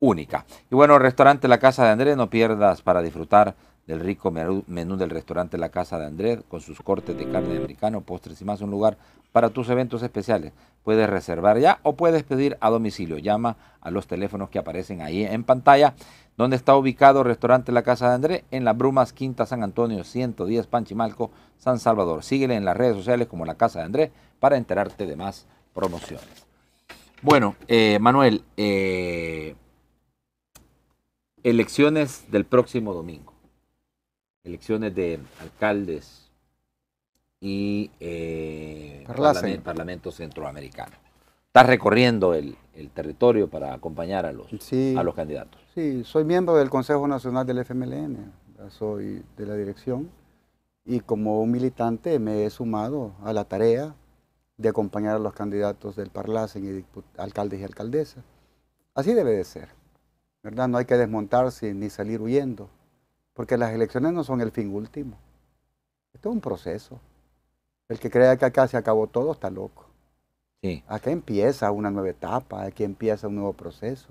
única. Y bueno, restaurante La Casa de Andrés, no pierdas para disfrutar del rico menú del restaurante La Casa de Andrés con sus cortes de carne americano, postres y más, un lugar para tus eventos especiales. Puedes reservar ya o puedes pedir a domicilio. Llama a los teléfonos que aparecen ahí en pantalla. donde está ubicado restaurante La Casa de Andrés? En la Brumas Quinta San Antonio 110 Panchimalco, San Salvador. Síguele en las redes sociales como La Casa de Andrés para enterarte de más promociones. Bueno, eh, Manuel, eh, elecciones del próximo domingo. Elecciones de alcaldes y eh, parlamento, parlamento, centroamericano. Estás recorriendo el, territorio para acompañar a los, a los candidatos. Sí, soy miembro del Consejo Nacional del FMLN, soy de la dirección y como militante me he sumado a la tarea de acompañar a los candidatos del Parlacen y alcaldes y alcaldesas. Así debe de ser. No hay que desmontarse ni salir huyendo, porque las elecciones no son el fin último. Esto es un proceso. El que crea que acá se acabó todo está loco. Sí. Acá empieza una nueva etapa, aquí empieza un nuevo proceso.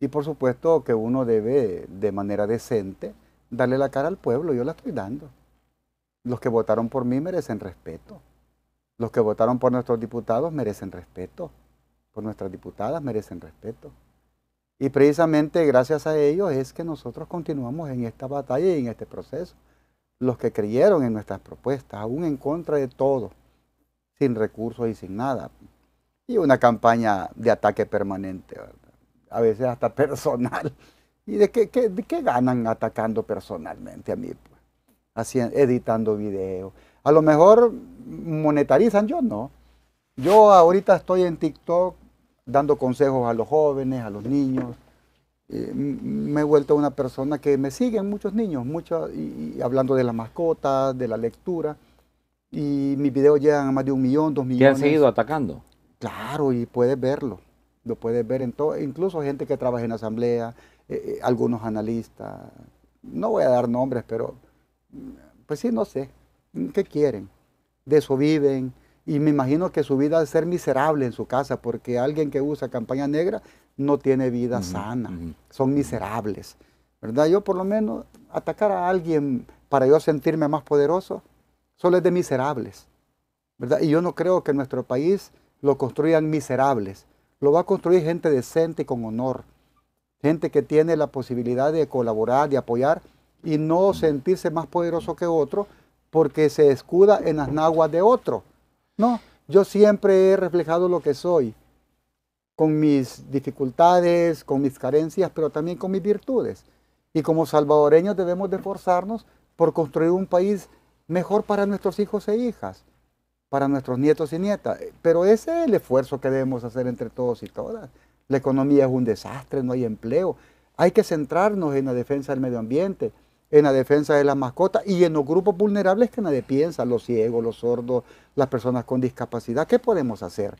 Y por supuesto que uno debe, de manera decente, darle la cara al pueblo. Yo la estoy dando. Los que votaron por mí merecen respeto. Los que votaron por nuestros diputados merecen respeto. Por nuestras diputadas merecen respeto. Y precisamente gracias a ellos es que nosotros continuamos en esta batalla y en este proceso. Los que creyeron en nuestras propuestas, aún en contra de todo, sin recursos y sin nada. Y una campaña de ataque permanente, a veces hasta personal. ¿Y de qué, ganan atacando personalmente a mí? Pues? editando videos. A lo mejor monetarizan, yo no. Yo ahorita estoy en TikTok dando consejos a los jóvenes, a los niños. Eh, me he vuelto una persona que me siguen muchos niños, muchos, hablando de las mascotas, de la lectura. Y mis videos llegan a más de un millón, dos millones. ¿Te han seguido atacando? Claro, y puedes verlo. Lo puedes ver en todo, incluso gente que trabaja en asamblea, eh, eh, algunos analistas. No voy a dar nombres, pero mm, pues sí, no sé. ¿Qué quieren? De eso viven, y me imagino que su vida es ser miserable en su casa, porque alguien que usa campaña negra no tiene vida sana, son miserables. ¿Verdad? Yo por lo menos atacar a alguien para yo sentirme más poderoso, solo es de miserables. ¿Verdad? Y yo no creo que nuestro país lo construyan miserables. Lo va a construir gente decente y con honor. Gente que tiene la posibilidad de colaborar, de apoyar y no sentirse más poderoso que otro porque se escuda en las naguas de otro. No, yo siempre he reflejado lo que soy, con mis dificultades, con mis carencias, pero también con mis virtudes. Y como salvadoreños debemos de esforzarnos por construir un país mejor para nuestros hijos e hijas, para nuestros nietos y nietas. Pero ese es el esfuerzo que debemos hacer entre todos y todas. La economía es un desastre, no hay empleo. Hay que centrarnos en la defensa del medio ambiente, en la defensa de las mascotas y en los grupos vulnerables que nadie piensa, los ciegos, los sordos, las personas con discapacidad. ¿Qué podemos hacer?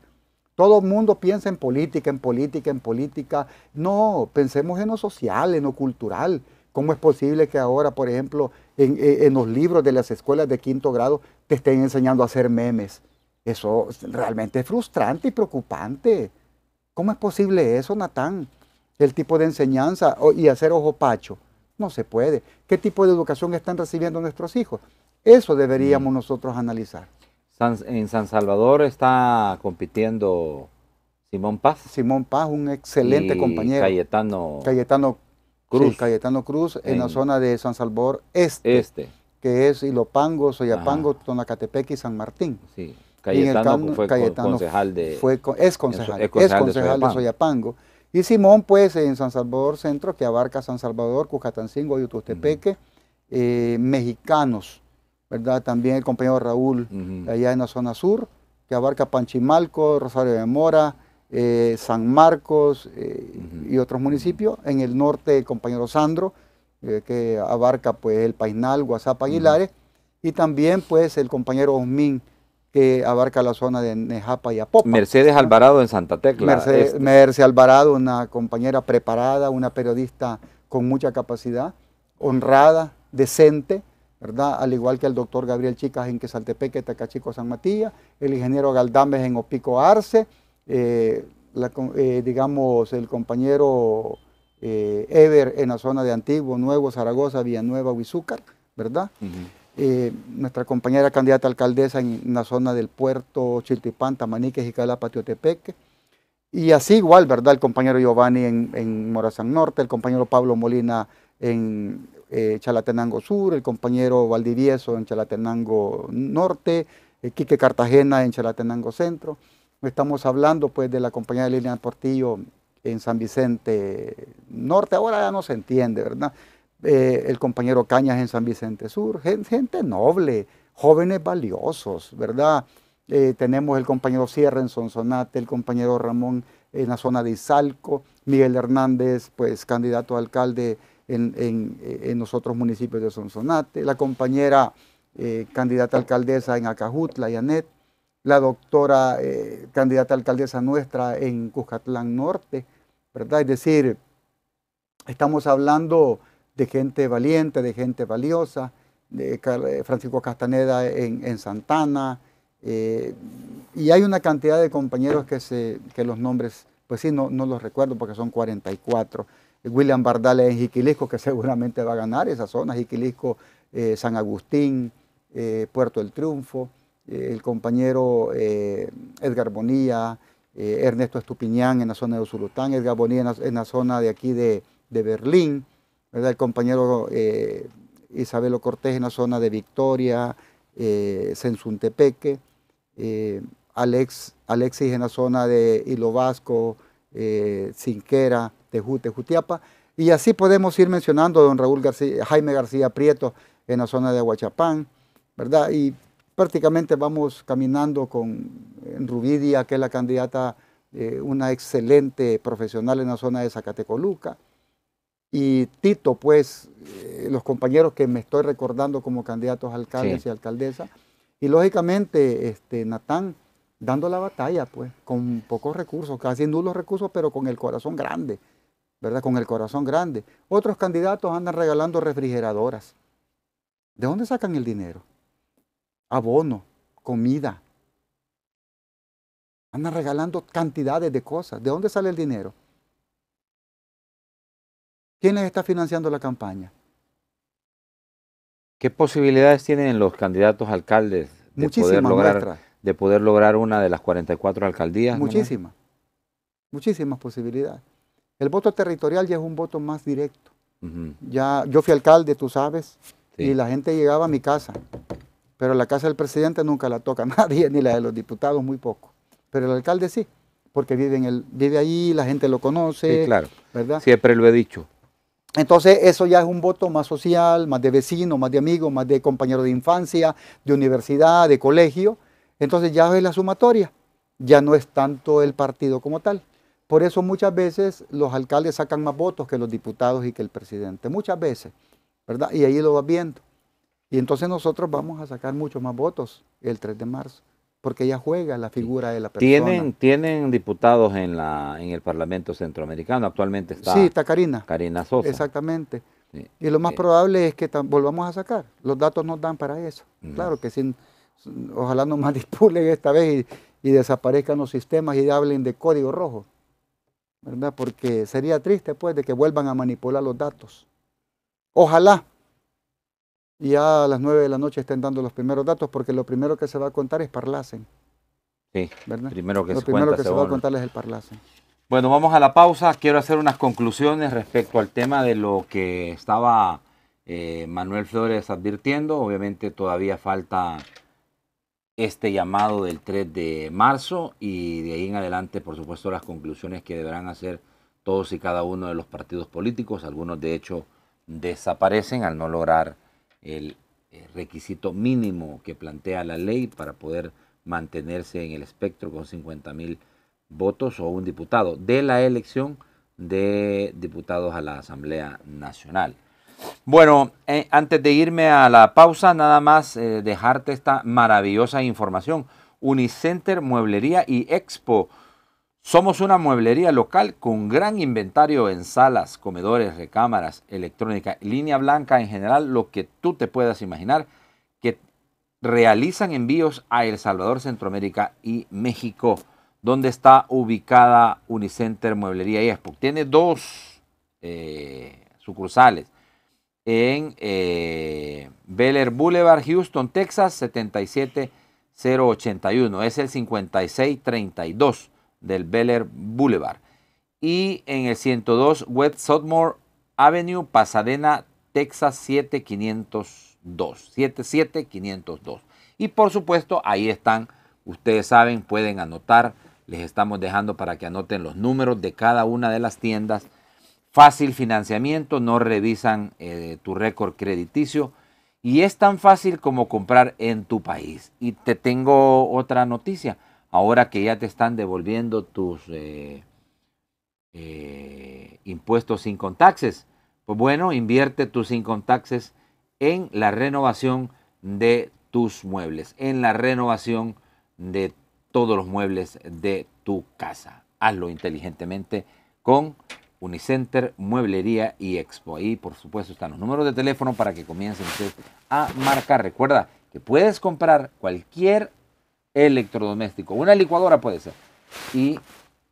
Todo el mundo piensa en política, en política, en política. No, pensemos en lo social, en lo cultural. ¿Cómo es posible que ahora, por ejemplo, en, eh, en los libros de las escuelas de quinto grado te estén enseñando a hacer memes? Eso realmente es frustrante y preocupante. ¿Cómo es posible eso, Natán? El tipo de enseñanza y hacer ojo pacho. No se puede. ¿Qué tipo de educación están recibiendo nuestros hijos? Eso deberíamos mm. nosotros analizar. en San Salvador está compitiendo Simón Paz. Simón Paz, un excelente compañero. Cayetano. Cayetano Cruz. Cayetano Cruz, en, la zona de San Salvador Este. Este. Que es Ilopango, Soyapango, Tonacatepec y San Martín. Sí. Cayetano, fue concejal de. Fue, es concejal. de Soyapango y Simón, pues, en San Salvador Centro, que abarca San Salvador, Cujatancingo y eh, mexicanos, ¿verdad? También el compañero Raúl, allá en la zona sur, que abarca Panchimalco, Rosario de Mora, eh, San Marcos eh, y otros municipios. En el norte, el compañero Sandro, que abarca, pues, el Painal, Guazapa, Aguilares. Y también, pues, el compañero Osmin, que abarca la zona de Nejapa y Apopa. Mercedes Alvarado en Santa Tecla. Mercedes, este. Alvarado, una compañera preparada, una periodista con mucha capacidad, honrada, decente, ¿verdad? Al igual que el doctor Gabriel Chicas en Quesaltepeque, Tacachico, San Matías, el ingeniero Galdames en Opico Arce, eh, eh, digamos el compañero Eber eh, Ever en la zona de Antiguo, Nuevo, Zaragoza, Villanueva, Huizúcar, ¿verdad? Eh, nuestra compañera candidata alcaldesa en, la zona del puerto Chiltipán, Tamanique, Jicalapa, Tepeque Y así igual, ¿verdad? El compañero Giovanni en, Morazán Norte, el compañero Pablo Molina en eh, Chalatenango Sur, el compañero Valdivieso en Chalatenango Norte, eh, Quique Cartagena en Chalatenango Centro. Estamos hablando pues de la compañera de Lilian Portillo en San Vicente Norte. Ahora ya no se entiende, ¿verdad? Eh, el compañero Cañas en San Vicente Sur, gente, noble, jóvenes valiosos, ¿verdad? Eh, tenemos el compañero Sierra en Sonsonate, el compañero Ramón en la zona de Izalco, Miguel Hernández, pues candidato a alcalde en, los otros municipios de Sonsonate, la compañera candidata eh, candidata alcaldesa en Acajutla, Yanet, la doctora candidata candidata alcaldesa nuestra en Cuscatlán Norte, ¿verdad? Es decir, estamos hablando de gente valiente, de gente valiosa, de eh, Francisco Castaneda en, Santana, eh, y hay una cantidad de compañeros que, se, que los nombres, pues sí, no, no los recuerdo porque son 44. William Bardale en Jiquilisco, que seguramente va a ganar esa zona, Jiquilisco, eh, San Agustín, Puerto del Triunfo, el compañero Edgar Bonilla, Ernesto Estupiñán en la zona de Usulután, Edgar Bonilla en la, zona de aquí de, de Berlín, el compañero eh, Isabelo Cortés en la zona de Victoria, eh, Sensuntepeque, eh, Alex, Alexis en la zona de Hilo Vasco, Cinquera, Tejute, Jutiapa. Y así podemos ir mencionando a don Raúl García, Jaime García Prieto en la zona de Aguachapán, ¿verdad? Y prácticamente vamos caminando con Rubidia, que es la candidata, una excelente profesional en la zona de Zacatecoluca. Y Tito, pues, eh, los compañeros que me estoy recordando como candidatos a alcaldes y alcaldesas Y lógicamente, este, Natán, dando la batalla, pues, con pocos recursos, casi nulos recursos, pero con el corazón grande, ¿verdad? Con el corazón grande. Otros candidatos andan regalando refrigeradoras. ¿De dónde sacan el dinero? Abono, comida. Andan regalando cantidades de cosas. ¿De dónde sale el dinero? ¿Quién les está financiando la campaña? ¿Qué posibilidades tienen los candidatos alcaldes de poder lograr de una de las 44 alcaldías? Muchísimas. Muchísimas posibilidades. El voto territorial ya es un voto más directo. Ya yo fui alcalde, tú sabes, y la gente llegaba a mi casa, pero la casa del presidente nunca la toca nadie, ni la de los diputados muy poco. Pero el alcalde sí, porque vive vive ahí, la gente lo conoce, sí, claro. ¿verdad? Siempre lo he dicho. Entonces eso ya es un voto más social, más de vecino, más de amigo, más de compañero de infancia, de universidad, de colegio. Entonces ya es la sumatoria, ya no es tanto el partido como tal. Por eso muchas veces los alcaldes sacan más votos que los diputados y que el presidente, muchas veces, ¿verdad? Y ahí lo vas viendo. Y entonces nosotros vamos a sacar muchos más votos el 3 de marzo porque ya juega la figura de la persona. Tienen, tienen diputados en, la, en el Parlamento Centroamericano, actualmente está... Sí, está Karina. Karina Sosa. Exactamente. Y lo más eh, probable es que volvamos a sacar. Los datos nos dan para eso. Claro que sin, ojalá no manipulen esta vez y, y, desaparezcan los sistemas y hablen de código rojo. ¿Verdad? Porque sería triste pues de que vuelvan a manipular los datos. Ojalá y ya a las 9 de la noche estén dando los primeros datos, porque lo primero que se va a contar es Parlacen. Sí, ¿verdad? primero que, lo primero que se va a contar es el Parlacen. Bueno, vamos a la pausa. Quiero hacer unas conclusiones respecto al tema de lo que estaba eh, Manuel Flores advirtiendo. Obviamente todavía falta este llamado del 3 de marzo y de ahí en adelante, por supuesto, las conclusiones que deberán hacer todos y cada uno de los partidos políticos. Algunos, de hecho, desaparecen al no lograr el eh, requisito mínimo que plantea la ley para poder mantenerse en el espectro con 50 mil votos o un diputado de la elección de diputados a la Asamblea Nacional. Bueno, eh, antes de irme a la pausa, nada más eh, dejarte esta maravillosa información. Unicenter, Mueblería y Expo somos una mueblería local con gran inventario en salas, comedores, recámaras, electrónica, línea blanca en general, lo que tú te puedas imaginar, que realizan envíos a El Salvador, Centroamérica y México, donde está ubicada Unicenter Mueblería y Expo. Tiene dos eh, sucursales en eh, Beller Boulevard, Houston, Texas, 77081. Es el 5632 del Bel Boulevard. Y en el 102 West Sodmore Avenue, Pasadena, Texas 7502. 77502. Y por supuesto, ahí están, ustedes saben, pueden anotar. Les estamos dejando para que anoten los números de cada una de las tiendas. Fácil financiamiento, no revisan eh, tu récord crediticio. Y es tan fácil como comprar en tu país. Y te tengo otra noticia ahora que ya te están devolviendo tus eh, eh, impuestos sin contaxes. Pues bueno, invierte tus sin taxes en la renovación de tus muebles, en la renovación de todos los muebles de tu casa. Hazlo inteligentemente con Unicenter, Mueblería y Expo. Ahí, por supuesto, están los números de teléfono para que comiencen ustedes a marcar. Recuerda que puedes comprar cualquier electrodoméstico. Una licuadora puede ser. Y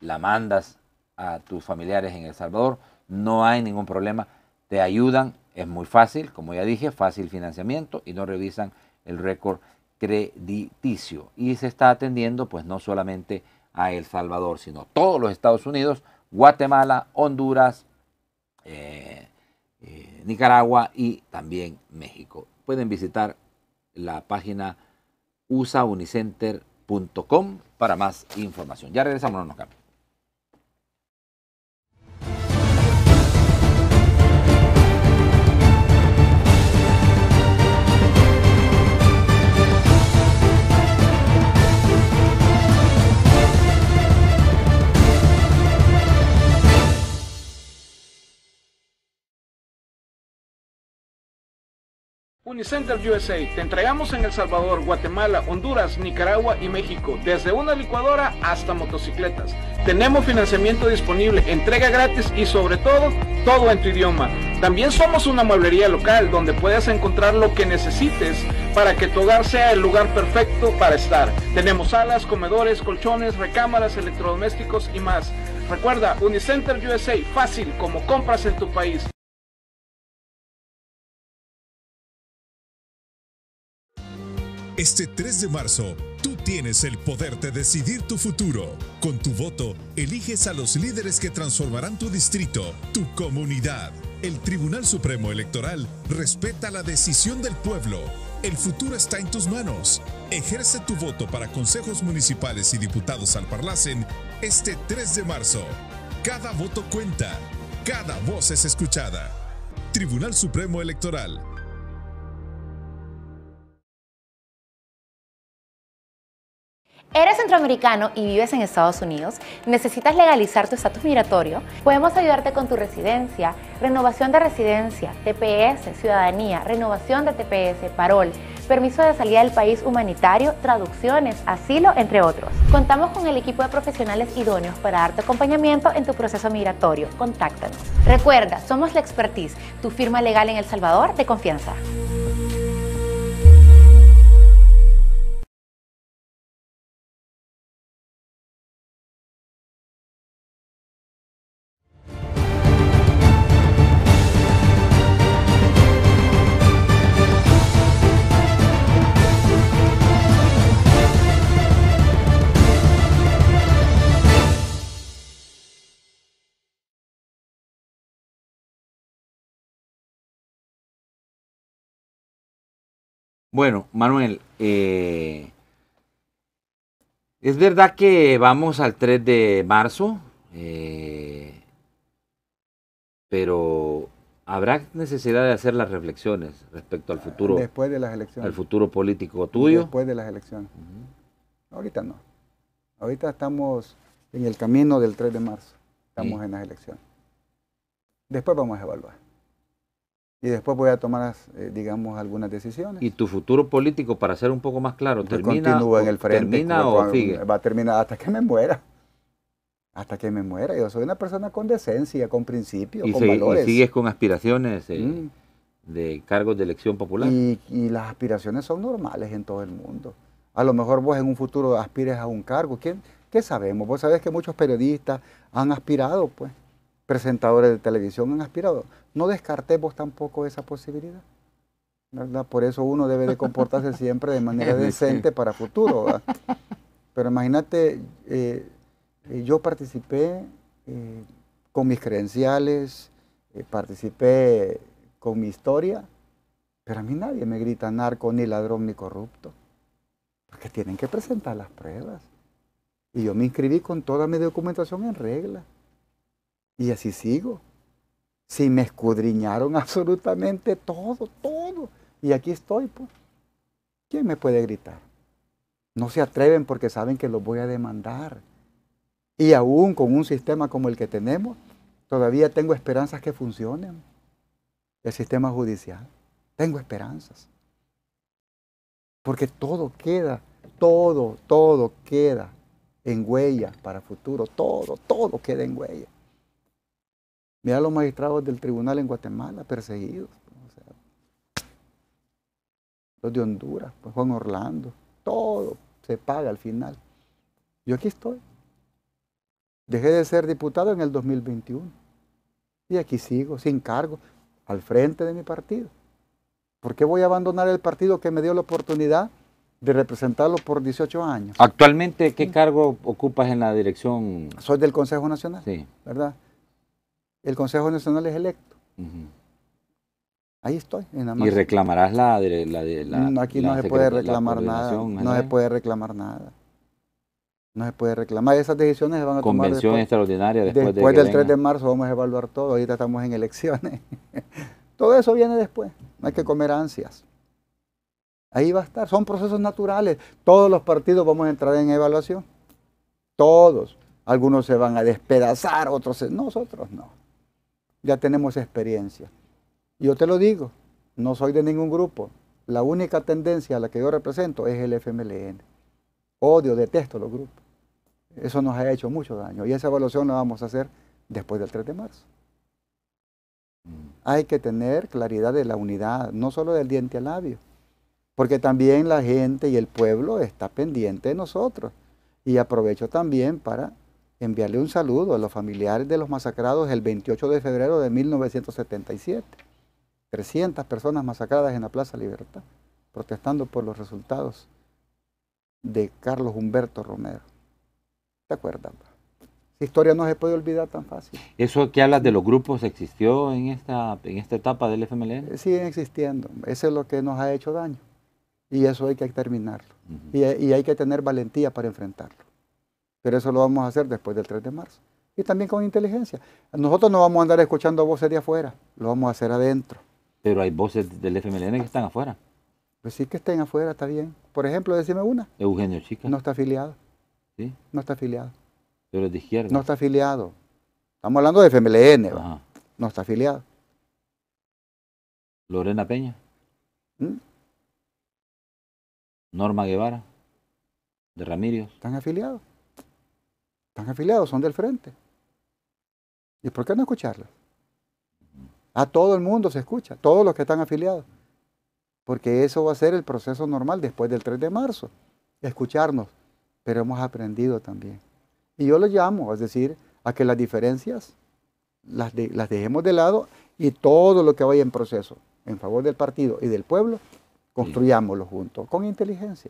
la mandas a tus familiares en El Salvador. No hay ningún problema. Te ayudan. Es muy fácil, como ya dije, fácil financiamiento y no revisan el récord crediticio. Y se está atendiendo pues no solamente a El Salvador, sino todos los Estados Unidos, Guatemala, Honduras, eh, eh, Nicaragua y también México. Pueden visitar la página usaunicenter.com para más información. Ya regresamos, no nos cambien. Unicenter USA, te entregamos en El Salvador, Guatemala, Honduras, Nicaragua y México, desde una licuadora hasta motocicletas. Tenemos financiamiento disponible, entrega gratis y sobre todo, todo en tu idioma. También somos una mueblería local donde puedes encontrar lo que necesites para que tu hogar sea el lugar perfecto para estar. Tenemos salas, comedores, colchones, recámaras, electrodomésticos y más. Recuerda, Unicenter USA, fácil como compras en tu país. Este 3 de marzo, tú tienes el poder de decidir tu futuro. Con tu voto, eliges a los líderes que transformarán tu distrito, tu comunidad. El Tribunal Supremo Electoral respeta la decisión del pueblo. El futuro está en tus manos. Ejerce tu voto para consejos municipales y diputados al Parlacen este 3 de marzo. Cada voto cuenta. Cada voz es escuchada. Tribunal Supremo Electoral ¿Eres centroamericano y vives en Estados Unidos? ¿Necesitas legalizar tu estatus migratorio? Podemos ayudarte con tu residencia, renovación de residencia, TPS, ciudadanía, renovación de TPS, parol, permiso de salida del país humanitario, traducciones, asilo, entre otros. Contamos con el equipo de profesionales idóneos para darte acompañamiento en tu proceso migratorio. Contáctanos. Recuerda, somos la expertise, tu firma legal en El Salvador de confianza. Bueno, Manuel, eh, es verdad que vamos al 3 de marzo, eh, pero habrá necesidad de hacer las reflexiones respecto al futuro. Después de las elecciones. futuro político tuyo. Después de las elecciones. Ahorita no. Ahorita estamos en el camino del 3 de marzo. Estamos en las elecciones. Después vamos a evaluar y después voy a tomar, eh, digamos, algunas decisiones. ¿Y tu futuro político, para ser un poco más claro, termina, en el frente, o sigue? Va a terminar hasta que me muera. Hasta que me muera. Yo soy una persona con decencia, con principios, con valores. Y sigues con aspiraciones eh, mm. de cargos de elección popular. Y, las aspiraciones son normales en todo el mundo. A lo mejor vos en un futuro aspires a un cargo. ¿Quién, ¿Qué sabemos? Vos sabés que muchos periodistas han aspirado, pues, presentadores de televisión han aspirado. No descartemos tampoco esa posibilidad. ¿verdad? Por eso uno debe de comportarse siempre de manera decente para futuro. Pero imagínate, eh, eh, yo participé eh, con mis credenciales, participé con mi historia, pero a mí nadie me grita narco, ni ladrón, ni corrupto. Porque tienen que presentar las pruebas. Y yo me inscribí con toda mi documentación en regla. Y así sigo. Si me escudriñaron absolutamente todo, todo. Y aquí estoy, pues. ¿Quién me puede gritar? No se atreven porque saben que los voy a demandar. Y aún con un sistema como el que tenemos, todavía tengo esperanzas que funcionen. El sistema judicial. Tengo esperanzas. Porque todo queda, todo, todo queda en huella para futuro. Todo, todo queda en huella. Mira los magistrados del tribunal en Guatemala perseguidos. los de Honduras, pues, Juan Orlando, todo se paga al final. Yo aquí estoy. Dejé de ser diputado en el 2021. Y aquí sigo, sin cargo, al frente de mi partido. ¿Por qué voy a abandonar el partido que me dio la oportunidad de representarlo por 18 años? Actualmente, ¿qué cargo ocupas en la dirección? Soy del Consejo Nacional, sí. ¿verdad? el Consejo Nacional es electo. Ahí estoy, ¿Y reclamarás la, la, Aquí no se puede reclamar nada. No se puede reclamar nada. No se puede reclamar. Esas decisiones se van a tomar. Convención extraordinaria después, después del 3 de marzo vamos a evaluar todo. Ahorita estamos en elecciones. todo eso viene después. No hay que comer ansias. Ahí va a estar. Son procesos naturales. Todos los partidos vamos a entrar en evaluación. Todos. Algunos se van a despedazar, otros Nosotros no ya tenemos experiencia. Yo te lo digo, no soy de ningún grupo. La única tendencia a la que yo represento es el FMLN. Odio, detesto los grupos. Eso nos ha hecho mucho daño y esa evaluación la vamos a hacer después del 3 de marzo. Hay que tener claridad de la unidad, no solo del diente al labio, porque también la gente y el pueblo está pendiente de nosotros. Y aprovecho también para enviarle un saludo a los familiares de los masacrados el 28 de febrero de 1977. 300 personas masacradas en la Plaza Libertad, protestando por los resultados de Carlos Humberto Romero. ¿Te acuerdas? Esa historia no se puede olvidar tan fácil. ¿Eso que hablas de los grupos existió en esta, en esta etapa del FMLN? Eh, siguen existiendo. Eso es lo que nos ha hecho daño. Y eso hay que terminarlo. y hay que tener valentía para enfrentarlo. Pero eso lo vamos a hacer después del 3 de marzo. Y también con inteligencia. Nosotros no vamos a andar escuchando voces de afuera, lo vamos a hacer adentro. Pero hay voces del FMLN que están afuera. Pues sí que estén afuera, está bien. Por ejemplo, decime una. Eugenio Chica. No está afiliado. ¿Sí? No está afiliado. Pero es de izquierda. No está afiliado. Estamos hablando de FMLN. No está afiliado. Lorena Peña. ¿Mm? Norma Guevara. De Ramírez. ¿Están afiliados? afiliados, son del frente. ¿Y por qué no escucharlos? A todo el mundo se escucha, todos los que están afiliados. Porque eso va a ser el proceso normal después del 3 de marzo, escucharnos. Pero hemos aprendido también. Y yo lo llamo, es decir, a que las diferencias las, las dejemos de lado y todo lo que vaya en proceso en favor del partido y del pueblo, construyámoslo juntos, con inteligencia.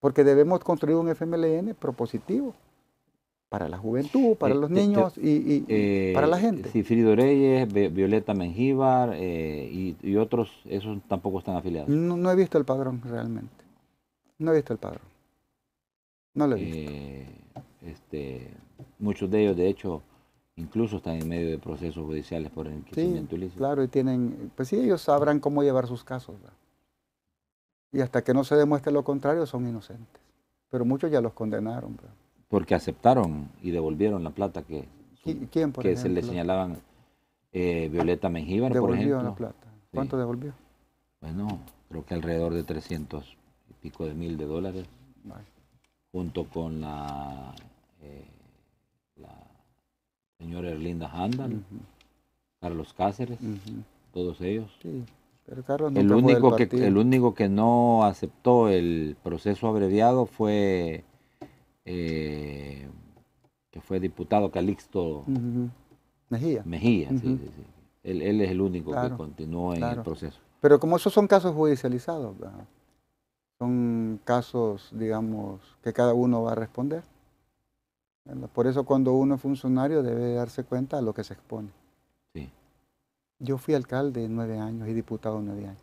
Porque debemos construir un FMLN propositivo, para la juventud, para eh, los niños y, eh, para la gente. Frido Reyes, Violeta Mengíbar eh, y, otros, esos tampoco están afiliados. No, he visto el padrón realmente. No he visto el padrón. No lo he visto. Este, muchos de ellos, de hecho, incluso están en medio de procesos judiciales por enriquecimiento sí, ilícito. Claro, y tienen, pues sí, ellos sabrán cómo llevar sus casos. ¿verdad? Y hasta que no se demuestre lo contrario, son inocentes. Pero muchos ya los condenaron. ¿verdad? porque aceptaron y devolvieron la plata que, se le señalaban eh, Violeta Mengíbar, por ejemplo. la plata. ¿Cuánto devolvió? Bueno, creo que alrededor de 300 y pico de mil de dólares, junto con eh, la, señora Erlinda Handal, Carlos Cáceres, todos ellos. el, único que, el único que no aceptó el proceso abreviado fue eh, que fue diputado Calixto Mejía. Mejía, sí, sí, Él, es el único que continuó en el proceso. Pero como esos son casos judicializados, son casos, digamos, que cada uno va a responder. Por eso cuando uno es funcionario debe darse cuenta de lo que se expone. Sí. Yo fui alcalde nueve años y diputado nueve años.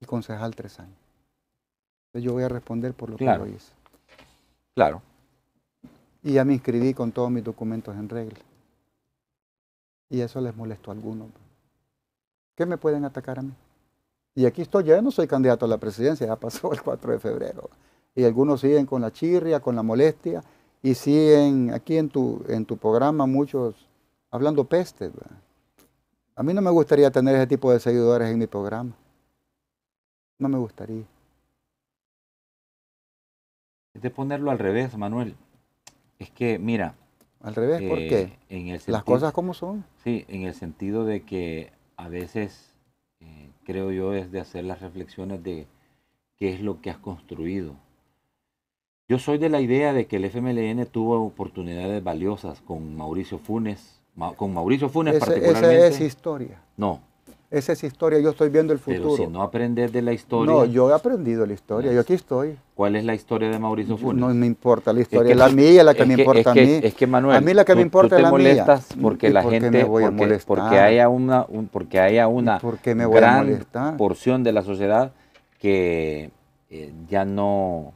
Y concejal tres años. yo voy a responder por lo que yo hice. Claro. Y ya me inscribí con todos mis documentos en regla. Y eso les molestó a algunos. ¿Qué me pueden atacar a mí? Y aquí estoy, ya no soy candidato a la presidencia, ya pasó el 4 de febrero. Y algunos siguen con la chirria, con la molestia, y siguen aquí en tu, en tu programa muchos hablando peste A mí no me gustaría tener ese tipo de seguidores en mi programa. No me gustaría es de ponerlo al revés, Manuel. Es que, mira. Al revés, ¿por qué? Eh, en Las cosas como son. Sí, en el sentido de que a veces, eh, creo yo, es de hacer las reflexiones de qué es lo que has construido. Yo soy de la idea de que el FMLN tuvo oportunidades valiosas con Mauricio Funes, con Mauricio Funes particularmente. Esa es historia. No, esa es historia, yo estoy viendo el futuro. Pero si no aprendes de la historia. No, yo he aprendido la historia, yo aquí estoy. ¿Cuál es la historia de Mauricio Funes? No me importa la historia, es la mía, la que, me importa a mí. es que Manuel, a mí la que me importa es la molestas mía. porque la gente, me voy porque, a porque, una, porque haya una gran porción de la sociedad que ya no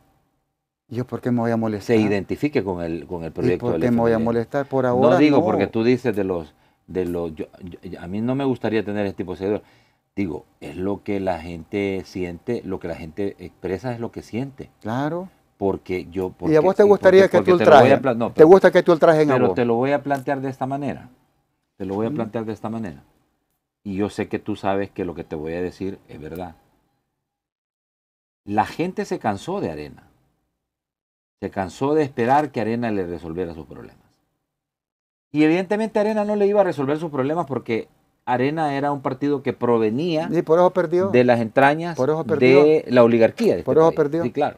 ¿Yo por me voy a molestar? Se identifique con el, con el proyecto. ¿Y ¿Por qué me voy a molestar por ahora? No digo porque tú dices de los de lo... Yo, a mí no me gustaría tener este tipo de Digo, es lo que la gente siente, lo que la gente expresa es lo que siente. Claro. Porque yo... ¿Y a vos te gustaría que tú el no, ¿Te gusta que tú ultrajes en Pero te lo voy a plantear de esta manera. Te lo voy a plantear de esta manera. Y yo sé que tú sabes que lo que te voy a decir es verdad. La gente se cansó de Arena. Se cansó de esperar que Arena le resolviera sus problemas. Y evidentemente Arena no le iba a resolver sus problemas porque Arena era un partido que provenía de las entrañas de la oligarquía. Este por eso perdió. Sí, claro.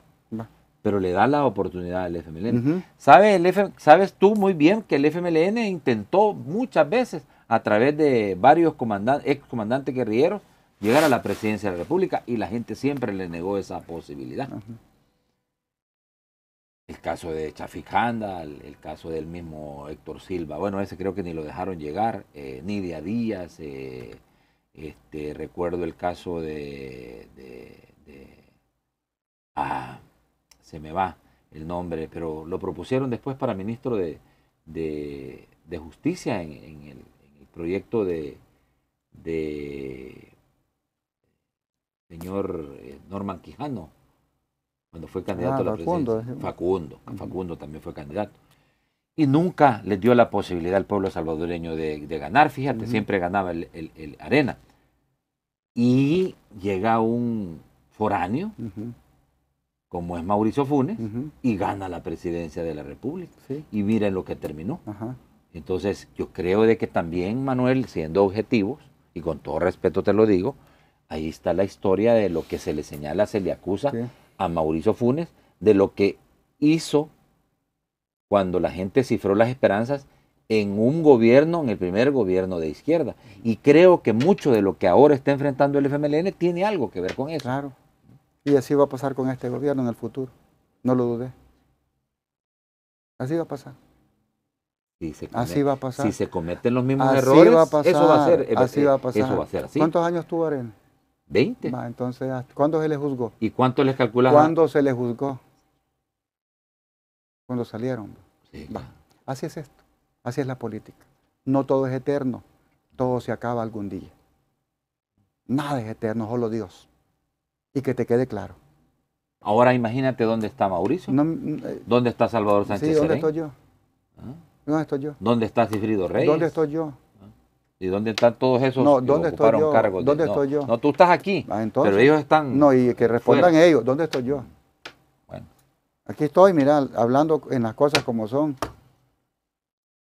Pero le da la oportunidad al FMLN. ¿Sabes, el tú muy bien que el FMLN intentó muchas veces, a través de varios comandantes, ex comandantes guerrilleros, llegar a la presidencia de la República y la gente siempre le negó esa posibilidad el caso de Chafik el caso del mismo Héctor Silva. Bueno, ese creo que ni lo dejaron llegar, eh, Nidia Díaz. Eh, este, recuerdo el caso de, Ah, se me va el nombre, pero lo propusieron después para ministro de, Justicia en, el, proyecto de, de señor eh, Norman Quijano cuando fue candidato ah, a la Facundo, presidencia. Facundo, Facundo también fue candidato. Y nunca le dio la posibilidad al pueblo salvadoreño de, ganar, fíjate, siempre ganaba el, Arena. Y llega un foráneo, como es Mauricio Funes, y gana la presidencia de la República. Sí. Y miren lo que terminó. Entonces, yo creo de que también, Manuel, siendo objetivos, y con todo respeto te lo digo, ahí está la historia de lo que se le señala, se le acusa. Sí a Mauricio Funes de lo que hizo cuando la gente cifró las esperanzas en un gobierno, en el primer gobierno de izquierda. Y creo que mucho de lo que ahora está enfrentando el FMLN tiene algo que ver con eso. Claro. Y así va a pasar con este gobierno en el futuro. No lo dudé. Así va a pasar. así va a pasar. Si se cometen los mismos errores, eso va a ser. Así pasar. Eso va a ser así. ¿Cuántos años tuvo Arena? ¿20? entonces, ¿cuándo se les juzgó? ¿Y cuánto les calcularon? ¿Cuándo se les juzgó? Cuando salieron. Así es esto, así es la política. No todo es eterno, todo se acaba algún día. Nada es eterno, solo Dios. Y que te quede claro. Ahora imagínate dónde está Mauricio. Eh, ¿Dónde está Salvador Sánchez? Sí, ¿dónde estoy yo? ¿Ah? ¿Dónde estoy yo? ¿Dónde está Cifrido Reyes? ¿Dónde estoy yo? ¿Y dónde están todos esos que ocuparon estoy cargos? ¿Dónde estoy yo? No, tú estás aquí, ah, pero ellos están... No, y que respondan ellos, ¿dónde estoy yo? Bueno. Aquí estoy, mira, hablando en las cosas como son.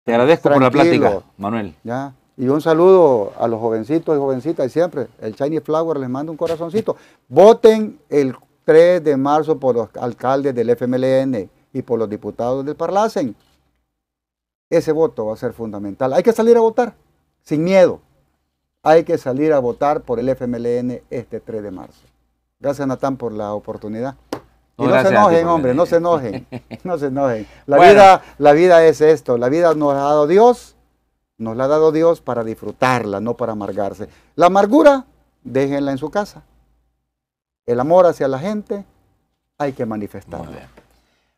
Te agradezco por la plática, Manuel. Ya. Y un saludo a los jovencitos y jovencitas, y siempre, el Shiny Flower les manda un corazoncito. Voten el 3 de marzo por los alcaldes del FMLN y por los diputados del Parlacen. Ese voto va a ser fundamental. Hay que salir a votar sin miedo, hay que salir a votar por el FMLN este 3 de marzo. Gracias, Natán, por la oportunidad. Y no, se enojen, hombre, no se enojen, no se enojen. La, vida, la vida es esto, la vida nos ha dado Dios, nos la ha dado Dios para disfrutarla, no para amargarse. La amargura, déjenla en su casa. El amor hacia la gente, hay que manifestarlo.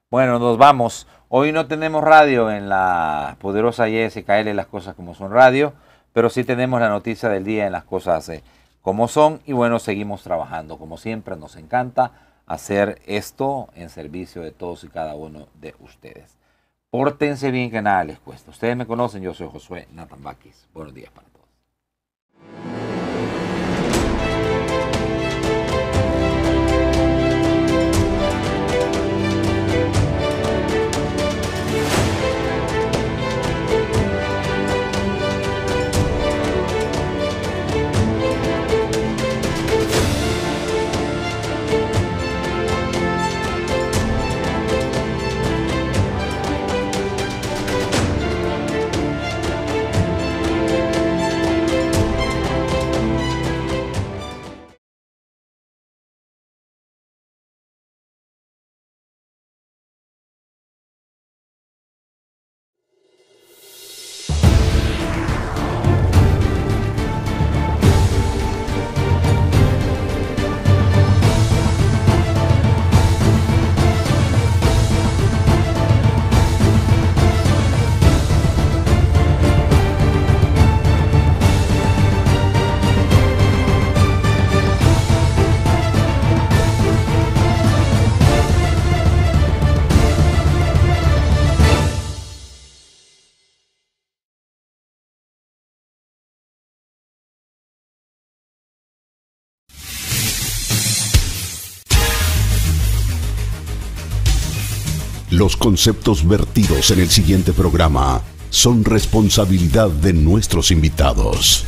Bueno, nos vamos. Hoy no tenemos radio en la poderosa YSKL, las cosas como son radio pero sí tenemos la noticia del día en las cosas eh, como son y bueno, seguimos trabajando. Como siempre, nos encanta hacer esto en servicio de todos y cada uno de ustedes. Pórtense bien que nada les cuesta. Ustedes me conocen, yo soy Josué Natambakis Buenos días para todos. Los conceptos vertidos en el siguiente programa son responsabilidad de nuestros invitados.